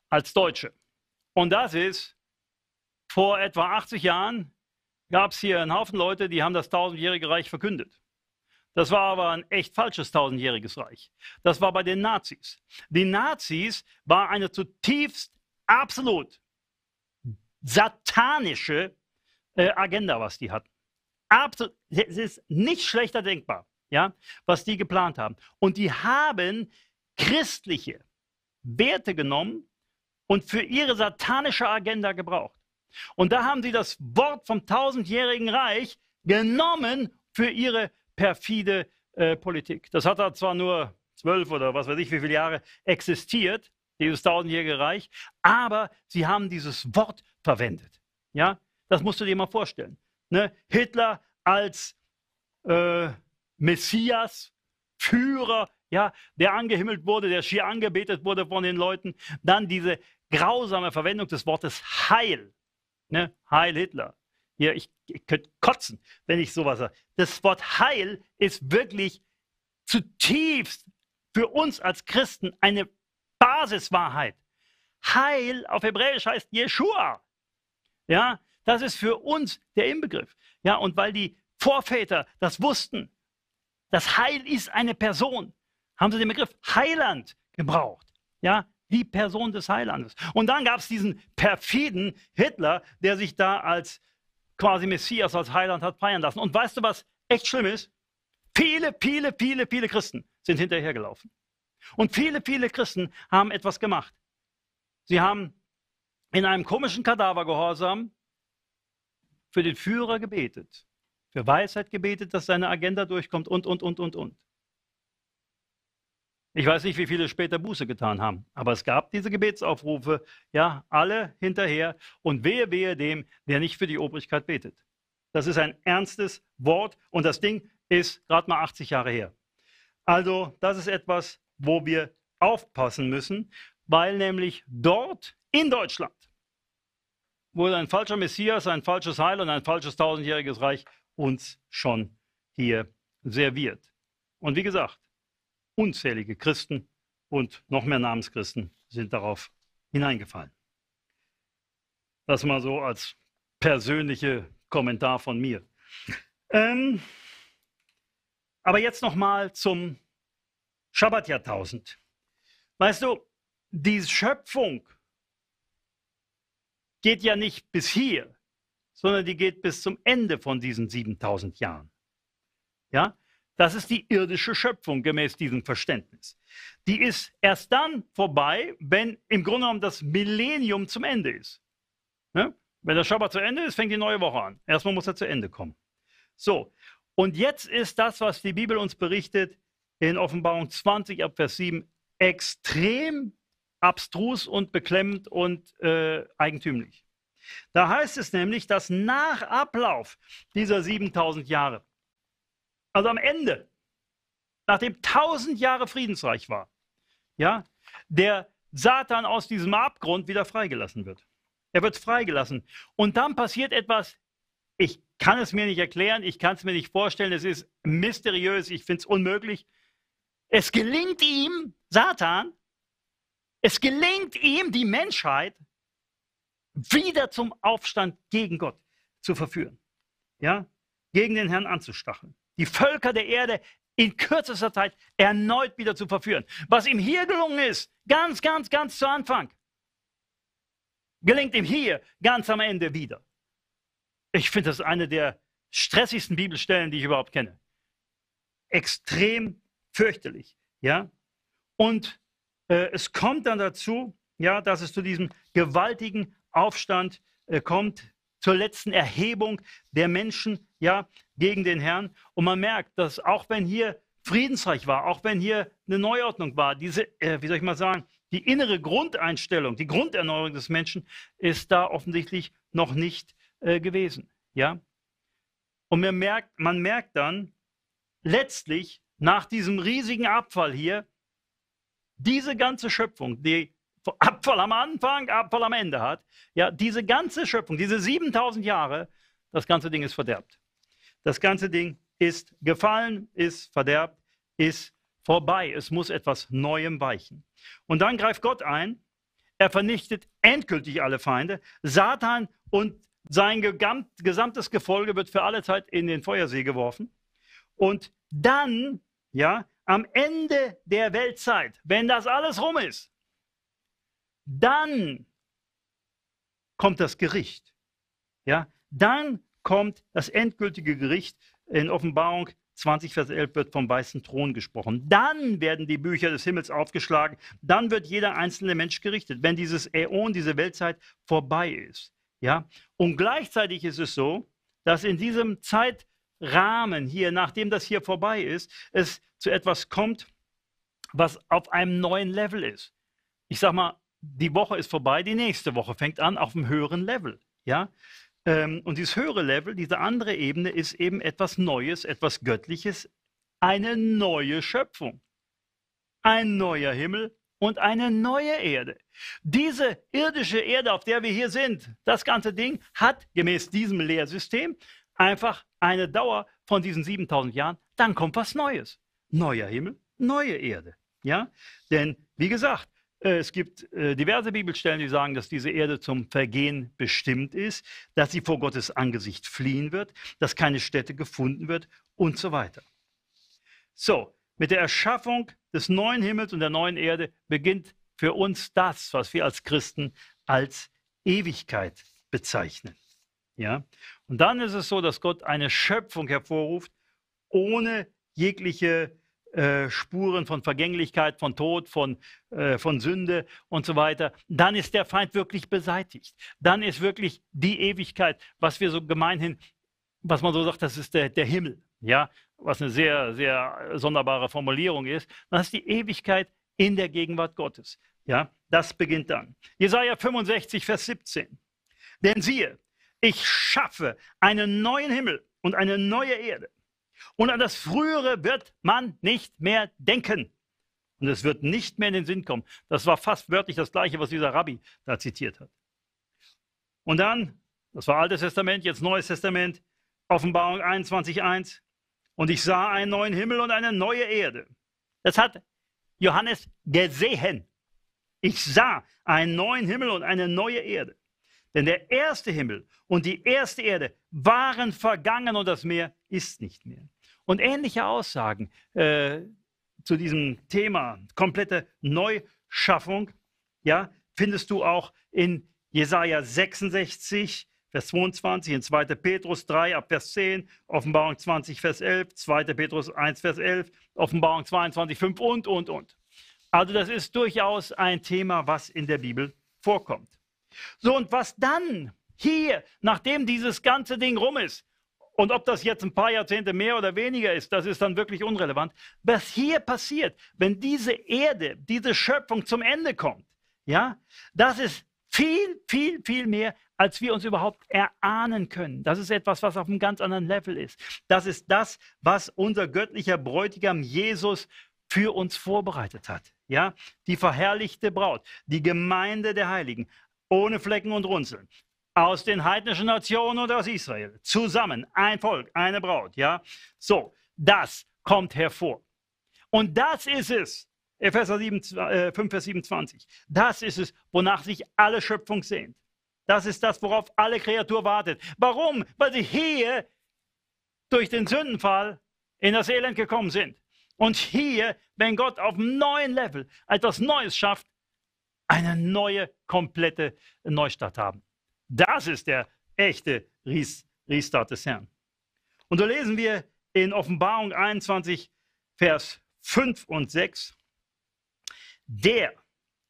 Als Deutsche. Und das ist, vor etwa 80 Jahren gab es hier einen Haufen Leute, die haben das tausendjährige Reich verkündet. Das war aber ein echt falsches tausendjähriges Reich. Das war bei den Nazis. Die Nazis war eine zutiefst absolut satanische äh, Agenda, was die hatten. Absolut, es ist nicht schlechter denkbar, ja, was die geplant haben. Und die haben christliche Werte genommen und für ihre satanische Agenda gebraucht. Und da haben sie das Wort vom tausendjährigen Reich genommen für ihre perfide äh, Politik. Das hat da zwar nur zwölf oder was weiß ich, wie viele Jahre existiert, dieses tausendjährige Reich, aber sie haben dieses Wort verwendet. Ja, das musst du dir mal vorstellen. Ne? Hitler als äh, Messias, Führer, ja, der angehimmelt wurde, der schier angebetet wurde von den Leuten. Dann diese grausame Verwendung des Wortes Heil. Ne? Heil Hitler. Hier, ich, ich könnte kotzen, wenn ich sowas sage. Das Wort Heil ist wirklich zutiefst für uns als Christen eine Basiswahrheit. Heil auf Hebräisch heißt Jeshua. Ja, das ist für uns der Inbegriff. Ja, und weil die Vorväter das wussten, das Heil ist eine Person, haben sie den Begriff Heiland gebraucht. Ja, die Person des Heilandes. Und dann gab es diesen perfiden Hitler, der sich da als quasi Messias als Heiland hat feiern lassen. Und weißt du, was echt schlimm ist? Viele, viele, viele, viele Christen sind hinterhergelaufen. Und viele, viele Christen haben etwas gemacht. Sie haben in einem komischen Kadavergehorsam für den Führer gebetet, für Weisheit gebetet, dass seine Agenda durchkommt und, und, und, und, und. Ich weiß nicht, wie viele später Buße getan haben, aber es gab diese Gebetsaufrufe, ja, alle hinterher und wehe, wehe dem, der nicht für die Obrigkeit betet. Das ist ein ernstes Wort und das Ding ist gerade mal 80 Jahre her. Also, das ist etwas, wo wir aufpassen müssen, weil nämlich dort in Deutschland wurde ein falscher Messias, ein falsches Heil und ein falsches tausendjähriges Reich uns schon hier serviert. Und wie gesagt, Unzählige Christen und noch mehr Namenschristen sind darauf hineingefallen. Das mal so als persönliche Kommentar von mir. Ähm, aber jetzt nochmal zum Schabbatjahrtausend. Weißt du, die Schöpfung geht ja nicht bis hier, sondern die geht bis zum Ende von diesen 7000 Jahren. Ja, das ist die irdische Schöpfung gemäß diesem Verständnis. Die ist erst dann vorbei, wenn im Grunde genommen das Millennium zum Ende ist. Ne? Wenn der Schabbat zu Ende ist, fängt die neue Woche an. Erstmal muss er zu Ende kommen. So, und jetzt ist das, was die Bibel uns berichtet, in Offenbarung 20 ab Vers 7 extrem abstrus und beklemmend und äh, eigentümlich. Da heißt es nämlich, dass nach Ablauf dieser 7000 Jahre also am Ende, nachdem tausend Jahre Friedensreich war, ja, der Satan aus diesem Abgrund wieder freigelassen wird. Er wird freigelassen. Und dann passiert etwas, ich kann es mir nicht erklären, ich kann es mir nicht vorstellen, es ist mysteriös, ich finde es unmöglich. Es gelingt ihm, Satan, es gelingt ihm, die Menschheit wieder zum Aufstand gegen Gott zu verführen. Ja, gegen den Herrn anzustacheln die Völker der Erde in kürzester Zeit erneut wieder zu verführen. Was ihm hier gelungen ist, ganz, ganz, ganz zu Anfang, gelingt ihm hier ganz am Ende wieder. Ich finde das eine der stressigsten Bibelstellen, die ich überhaupt kenne. Extrem fürchterlich, ja. Und äh, es kommt dann dazu, ja, dass es zu diesem gewaltigen Aufstand äh, kommt, zur letzten Erhebung der Menschen ja, gegen den Herrn. Und man merkt, dass auch wenn hier Friedensreich war, auch wenn hier eine Neuordnung war, diese, äh, wie soll ich mal sagen, die innere Grundeinstellung, die Grunderneuerung des Menschen ist da offensichtlich noch nicht äh, gewesen. Ja? Und man merkt, man merkt dann letztlich nach diesem riesigen Abfall hier, diese ganze Schöpfung, die Abfall am Anfang, Abfall am Ende hat. Ja, diese ganze Schöpfung, diese 7000 Jahre, das ganze Ding ist verderbt. Das ganze Ding ist gefallen, ist verderbt, ist vorbei. Es muss etwas Neuem weichen. Und dann greift Gott ein. Er vernichtet endgültig alle Feinde. Satan und sein gesamtes Gefolge wird für alle Zeit in den Feuersee geworfen. Und dann, ja, am Ende der Weltzeit, wenn das alles rum ist, dann kommt das Gericht. Ja, dann kommt das endgültige Gericht. In Offenbarung 20, Vers 11 wird vom weißen Thron gesprochen. Dann werden die Bücher des Himmels aufgeschlagen. Dann wird jeder einzelne Mensch gerichtet, wenn dieses Äon, diese Weltzeit vorbei ist. Ja? Und gleichzeitig ist es so, dass in diesem Zeitrahmen hier, nachdem das hier vorbei ist, es zu etwas kommt, was auf einem neuen Level ist. Ich sag mal, die Woche ist vorbei, die nächste Woche fängt an auf einem höheren Level. Ja? Ähm, und dieses höhere Level, diese andere Ebene ist eben etwas Neues, etwas Göttliches, eine neue Schöpfung, ein neuer Himmel und eine neue Erde. Diese irdische Erde, auf der wir hier sind, das ganze Ding hat gemäß diesem Lehrsystem einfach eine Dauer von diesen 7000 Jahren. Dann kommt was Neues. Neuer Himmel, neue Erde. Ja, denn wie gesagt, äh, es gibt äh, diverse Bibelstellen, die sagen, dass diese Erde zum Vergehen bestimmt ist, dass sie vor Gottes Angesicht fliehen wird, dass keine Stätte gefunden wird und so weiter. So, mit der Erschaffung des neuen Himmels und der neuen Erde beginnt für uns das, was wir als Christen als Ewigkeit bezeichnen. Ja? Und dann ist es so, dass Gott eine Schöpfung hervorruft, ohne jegliche äh, Spuren von Vergänglichkeit, von Tod, von, äh, von Sünde und so weiter, dann ist der Feind wirklich beseitigt. Dann ist wirklich die Ewigkeit, was wir so gemeinhin, was man so sagt, das ist der, der Himmel, ja, was eine sehr, sehr sonderbare Formulierung ist. Das ist die Ewigkeit in der Gegenwart Gottes. Ja, das beginnt dann. Jesaja 65, Vers 17. Denn siehe, ich schaffe einen neuen Himmel und eine neue Erde und an das Frühere wird man nicht mehr denken. Und es wird nicht mehr in den Sinn kommen. Das war fast wörtlich das Gleiche, was dieser Rabbi da zitiert hat. Und dann, das war Altes Testament, jetzt Neues Testament, Offenbarung 21.1. Und ich sah einen neuen Himmel und eine neue Erde. Das hat Johannes gesehen. Ich sah einen neuen Himmel und eine neue Erde. Denn der erste Himmel und die erste Erde waren vergangen und das Meer ist nicht mehr. Und ähnliche Aussagen äh, zu diesem Thema komplette Neuschaffung, ja, findest du auch in Jesaja 66, Vers 22, in 2. Petrus 3 ab Vers 10, Offenbarung 20, Vers 11, 2. Petrus 1, Vers 11, Offenbarung 22, 5 und, und, und. Also das ist durchaus ein Thema, was in der Bibel vorkommt. So, und was dann hier, nachdem dieses ganze Ding rum ist, und ob das jetzt ein paar Jahrzehnte mehr oder weniger ist, das ist dann wirklich unrelevant. Was hier passiert, wenn diese Erde, diese Schöpfung zum Ende kommt, ja, das ist viel, viel, viel mehr, als wir uns überhaupt erahnen können. Das ist etwas, was auf einem ganz anderen Level ist. Das ist das, was unser göttlicher Bräutigam Jesus für uns vorbereitet hat. Ja, die verherrlichte Braut, die Gemeinde der Heiligen, ohne Flecken und Runzeln, aus den heidnischen Nationen und aus Israel. Zusammen, ein Volk, eine Braut. Ja? So, das kommt hervor. Und das ist es, Epheser 7, äh, 5, Vers 27, das ist es, wonach sich alle Schöpfung sehnt. Das ist das, worauf alle Kreatur wartet. Warum? Weil sie hier durch den Sündenfall in das Elend gekommen sind. Und hier, wenn Gott auf einem neuen Level etwas Neues schafft, eine neue, komplette Neustadt haben. Das ist der echte Restart des Herrn. Und so lesen wir in Offenbarung 21, Vers 5 und 6. Der,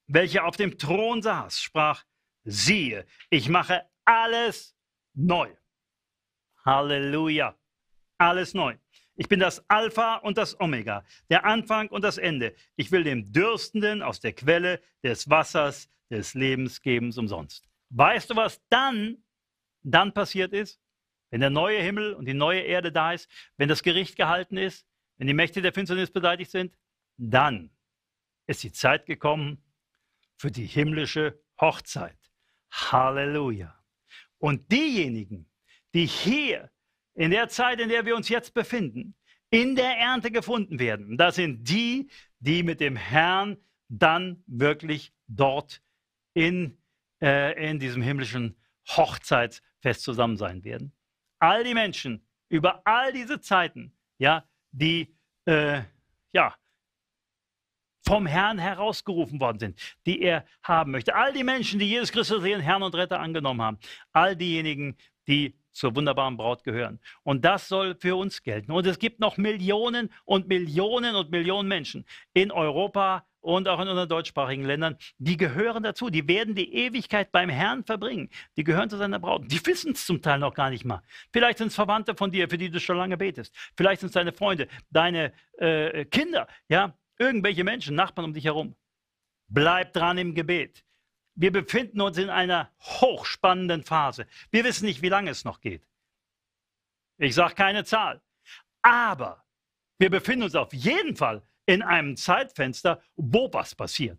welcher auf dem Thron saß, sprach, siehe, ich mache alles neu. Halleluja, alles neu. Ich bin das Alpha und das Omega, der Anfang und das Ende. Ich will dem Dürstenden aus der Quelle des Wassers des Lebens geben umsonst. Weißt du, was dann, dann passiert ist? Wenn der neue Himmel und die neue Erde da ist, wenn das Gericht gehalten ist, wenn die Mächte der Finsternis beseitigt sind, dann ist die Zeit gekommen für die himmlische Hochzeit. Halleluja. Und diejenigen, die hier in der Zeit, in der wir uns jetzt befinden, in der Ernte gefunden werden, das sind die, die mit dem Herrn dann wirklich dort in der äh, in diesem himmlischen Hochzeitsfest zusammen sein werden. All die Menschen über all diese Zeiten, ja, die äh, ja, vom Herrn herausgerufen worden sind, die er haben möchte. All die Menschen, die Jesus Christus ihren Herrn und Retter angenommen haben. All diejenigen, die zur wunderbaren Braut gehören. Und das soll für uns gelten. Und es gibt noch Millionen und Millionen und Millionen Menschen in Europa, und auch in unseren deutschsprachigen Ländern, die gehören dazu. Die werden die Ewigkeit beim Herrn verbringen. Die gehören zu seiner Braut. Die wissen es zum Teil noch gar nicht mal. Vielleicht sind es Verwandte von dir, für die du schon lange betest. Vielleicht sind es deine Freunde, deine äh, Kinder, ja, irgendwelche Menschen, Nachbarn um dich herum. Bleib dran im Gebet. Wir befinden uns in einer hochspannenden Phase. Wir wissen nicht, wie lange es noch geht. Ich sage keine Zahl. Aber wir befinden uns auf jeden Fall in einem Zeitfenster, wo was passiert.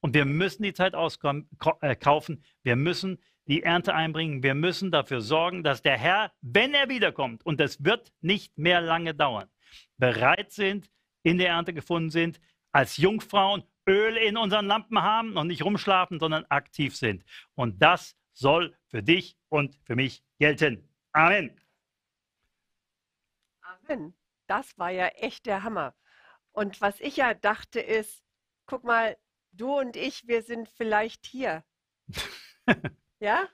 Und wir müssen die Zeit auskaufen. Äh, wir müssen die Ernte einbringen. Wir müssen dafür sorgen, dass der Herr, wenn er wiederkommt, und das wird nicht mehr lange dauern, bereit sind, in der Ernte gefunden sind, als Jungfrauen Öl in unseren Lampen haben und nicht rumschlafen, sondern aktiv sind. Und das soll für dich und für mich gelten. Amen. Amen. Das war ja echt der Hammer. Und was ich ja dachte ist, guck mal, du und ich, wir sind vielleicht hier. *laughs* ja?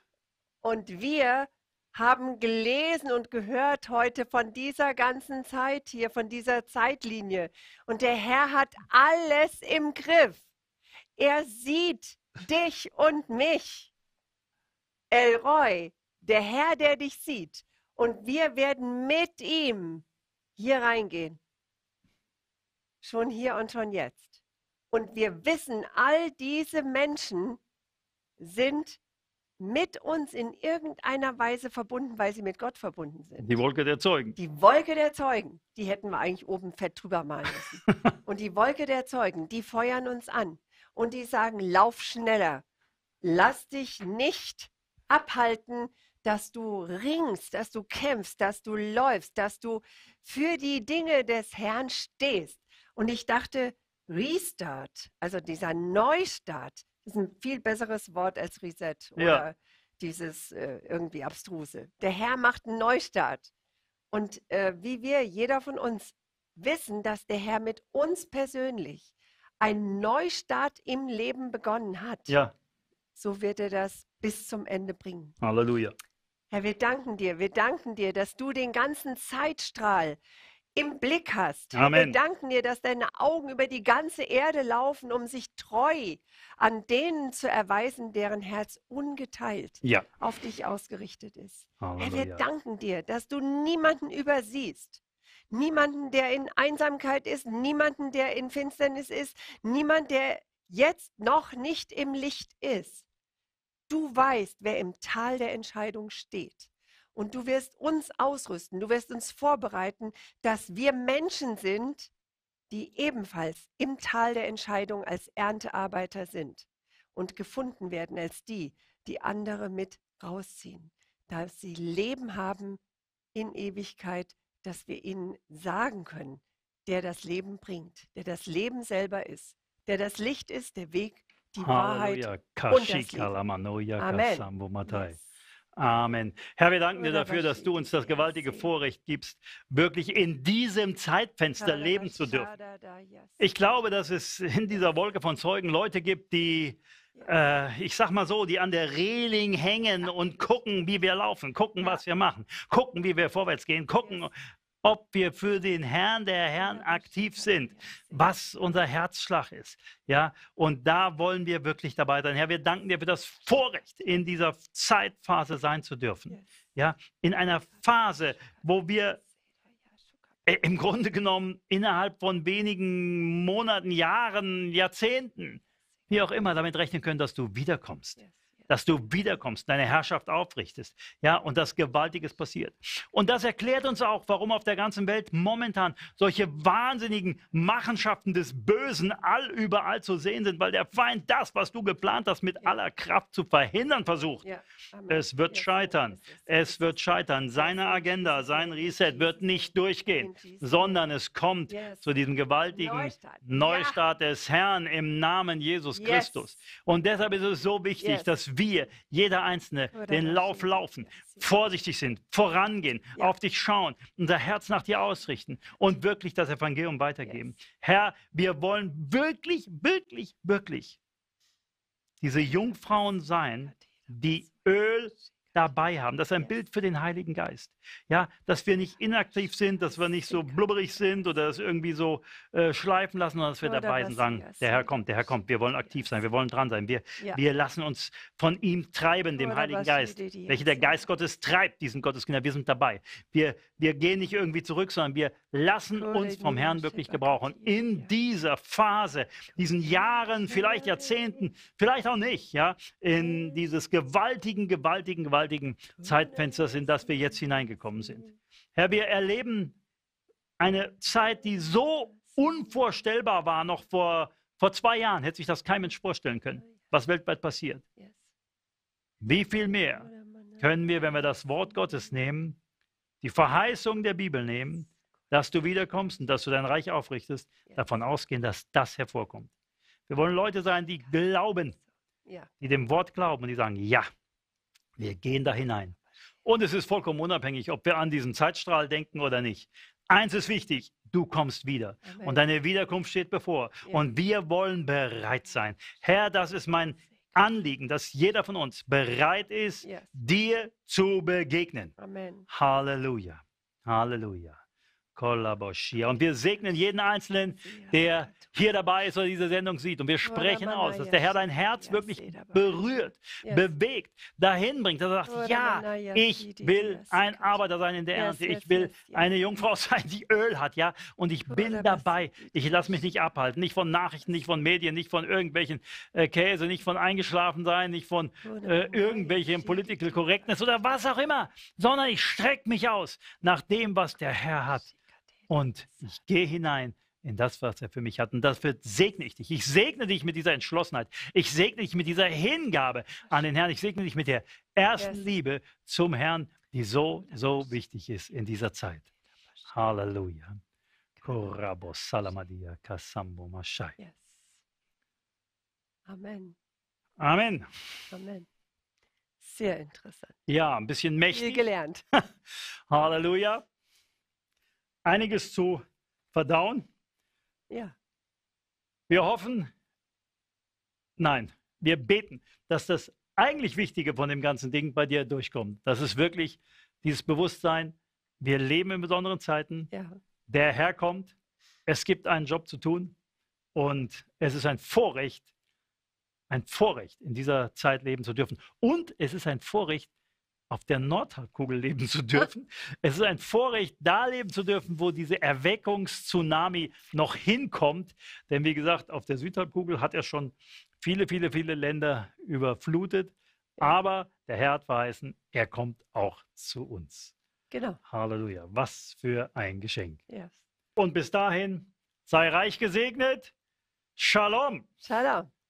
Und wir haben gelesen und gehört heute von dieser ganzen Zeit hier, von dieser Zeitlinie. Und der Herr hat alles im Griff. Er sieht dich und mich. Elroy, der Herr, der dich sieht. Und wir werden mit ihm hier reingehen schon hier und schon jetzt. Und wir wissen, all diese Menschen sind mit uns in irgendeiner Weise verbunden, weil sie mit Gott verbunden sind. Die Wolke der Zeugen. Die Wolke der Zeugen, die hätten wir eigentlich oben fett drüber malen müssen. *laughs* und die Wolke der Zeugen, die feuern uns an und die sagen, lauf schneller, lass dich nicht abhalten, dass du ringst, dass du kämpfst, dass du läufst, dass du für die Dinge des Herrn stehst. Und ich dachte, Restart, also dieser Neustart, ist ein viel besseres Wort als Reset oder ja. dieses äh, irgendwie abstruse. Der Herr macht einen Neustart. Und äh, wie wir, jeder von uns, wissen, dass der Herr mit uns persönlich einen Neustart im Leben begonnen hat, ja. so wird er das bis zum Ende bringen. Halleluja. Herr, wir danken dir, wir danken dir, dass du den ganzen Zeitstrahl im Blick hast. Amen. Wir danken dir, dass deine Augen über die ganze Erde laufen, um sich treu an denen zu erweisen, deren Herz ungeteilt ja. auf dich ausgerichtet ist. Herr, wir danken dir, dass du niemanden übersiehst. Niemanden, der in Einsamkeit ist, niemanden, der in Finsternis ist, niemand, der jetzt noch nicht im Licht ist. Du weißt, wer im Tal der Entscheidung steht. Und du wirst uns ausrüsten, du wirst uns vorbereiten, dass wir Menschen sind, die ebenfalls im Tal der Entscheidung als Erntearbeiter sind und gefunden werden als die, die andere mit rausziehen, dass sie Leben haben in Ewigkeit, dass wir ihnen sagen können, der das Leben bringt, der das Leben selber ist, der das Licht ist, der Weg, die Halleluja. Wahrheit Kashi und das Leben. Amen. Yes. Amen. Herr, wir danken dir dafür, dass du uns das gewaltige Vorrecht gibst, wirklich in diesem Zeitfenster leben zu dürfen. Ich glaube, dass es in dieser Wolke von Zeugen Leute gibt, die äh, ich sag mal so, die an der Reling hängen und gucken, wie wir laufen, gucken, was wir machen, gucken, wie wir vorwärts gehen, gucken, ob wir für den Herrn der Herren aktiv sind, was unser Herzschlag ist. Ja, und da wollen wir wirklich dabei sein. Herr, wir danken dir für das Vorrecht, in dieser Zeitphase sein zu dürfen. Ja, in einer Phase, wo wir äh, im Grunde genommen innerhalb von wenigen Monaten, Jahren, Jahrzehnten, wie auch immer, damit rechnen können, dass du wiederkommst dass du wiederkommst, deine Herrschaft aufrichtest. Ja, und dass Gewaltiges passiert. Und das erklärt uns auch, warum auf der ganzen Welt momentan solche wahnsinnigen Machenschaften des Bösen allüberall zu sehen sind, weil der Feind das, was du geplant hast, mit ja. aller Kraft zu verhindern versucht. Ja. Es wird ja. scheitern. Es wird scheitern. Seine Agenda, sein Reset wird nicht durchgehen, sondern es kommt yes. zu diesem gewaltigen Neustart, Neustart des Herrn im Namen Jesus yes. Christus. Und deshalb ist es so wichtig, yes. dass wir wir, jeder Einzelne, den Lauf laufen, vorsichtig sind, vorangehen, auf dich schauen, unser Herz nach dir ausrichten und wirklich das Evangelium weitergeben. Herr, wir wollen wirklich, wirklich, wirklich diese Jungfrauen sein, die Öl dabei haben. Das ist ein Bild für den Heiligen Geist. Ja, dass wir nicht inaktiv sind, dass wir nicht so blubberig sind oder das irgendwie so äh, schleifen lassen, sondern dass wir oder dabei sind und sagen, der Herr kommt, der Herr kommt, wir wollen aktiv sein, wir wollen dran sein, wir, ja. wir lassen uns von ihm treiben, dem oder Heiligen Geist. Welche der Geist Gottes treibt, diesen Gotteskinder, wir sind dabei. Wir, wir gehen nicht irgendwie zurück, sondern wir lassen uns vom Herrn wirklich gebrauchen. In dieser Phase, diesen Jahren, vielleicht Jahrzehnten, vielleicht auch nicht, ja, in dieses gewaltigen, gewaltigen, gewaltigen gewaltigen Zeitfensters, in das wir jetzt hineingekommen sind. Herr, wir erleben eine Zeit, die so unvorstellbar war, noch vor, vor zwei Jahren hätte sich das kein Mensch vorstellen können, was weltweit passiert. Wie viel mehr können wir, wenn wir das Wort Gottes nehmen, die Verheißung der Bibel nehmen, dass du wiederkommst und dass du dein Reich aufrichtest, davon ausgehen, dass das hervorkommt. Wir wollen Leute sein, die glauben, die dem Wort glauben und die sagen, ja, wir gehen da hinein. Und es ist vollkommen unabhängig, ob wir an diesen Zeitstrahl denken oder nicht. Eins ist wichtig, du kommst wieder Amen. und deine Wiederkunft steht bevor. Ja. Und wir wollen bereit sein. Herr, das ist mein Anliegen, dass jeder von uns bereit ist, yes. dir zu begegnen. Amen. Halleluja. Halleluja. Und wir segnen jeden Einzelnen, der hier dabei ist oder diese Sendung sieht. Und wir sprechen aus, dass der Herr dein Herz wirklich berührt, bewegt, dahin bringt, dass er sagt, ja, ich will ein Arbeiter sein in der Ernte. Ich will eine Jungfrau sein, die Öl hat, ja. Und ich bin dabei. Ich lasse mich nicht abhalten. Nicht von Nachrichten, nicht von Medien, nicht von irgendwelchen äh, Käse, nicht von eingeschlafen sein, nicht von äh, irgendwelchen Political Correctness oder was auch immer, sondern ich strecke mich aus nach dem, was der Herr hat und ich gehe hinein in das, was er für mich hat. Und dafür segne ich dich. Ich segne dich mit dieser Entschlossenheit. Ich segne dich mit dieser Hingabe an den Herrn. Ich segne dich mit der ersten yes. Liebe zum Herrn, die so, so wichtig ist in dieser Zeit. Halleluja. Korabo salamadia kasambo mashai. Yes. Amen. Amen. Amen. Sehr interessant. Ja, ein bisschen mächtig. Viel gelernt. *laughs* Halleluja einiges zu verdauen. Ja. Wir hoffen, nein, wir beten, dass das eigentlich Wichtige von dem ganzen Ding bei dir durchkommt. Das ist wirklich dieses Bewusstsein, wir leben in besonderen Zeiten, ja. der Herr kommt, es gibt einen Job zu tun und es ist ein Vorrecht, ein Vorrecht, in dieser Zeit leben zu dürfen. Und es ist ein Vorrecht, auf der Nordhalbkugel leben zu dürfen. *laughs* Es ist ein Vorrecht, da leben zu dürfen, wo diese Erweckungstsunami noch hinkommt. Denn wie gesagt, auf der Südhalbkugel hat er schon viele, viele, viele Länder überflutet. Aber der Herr hat verheißen, er kommt auch zu uns. Genau. Halleluja. Was für ein Geschenk. Yes. Und bis dahin, sei reich gesegnet. Shalom. Shalom.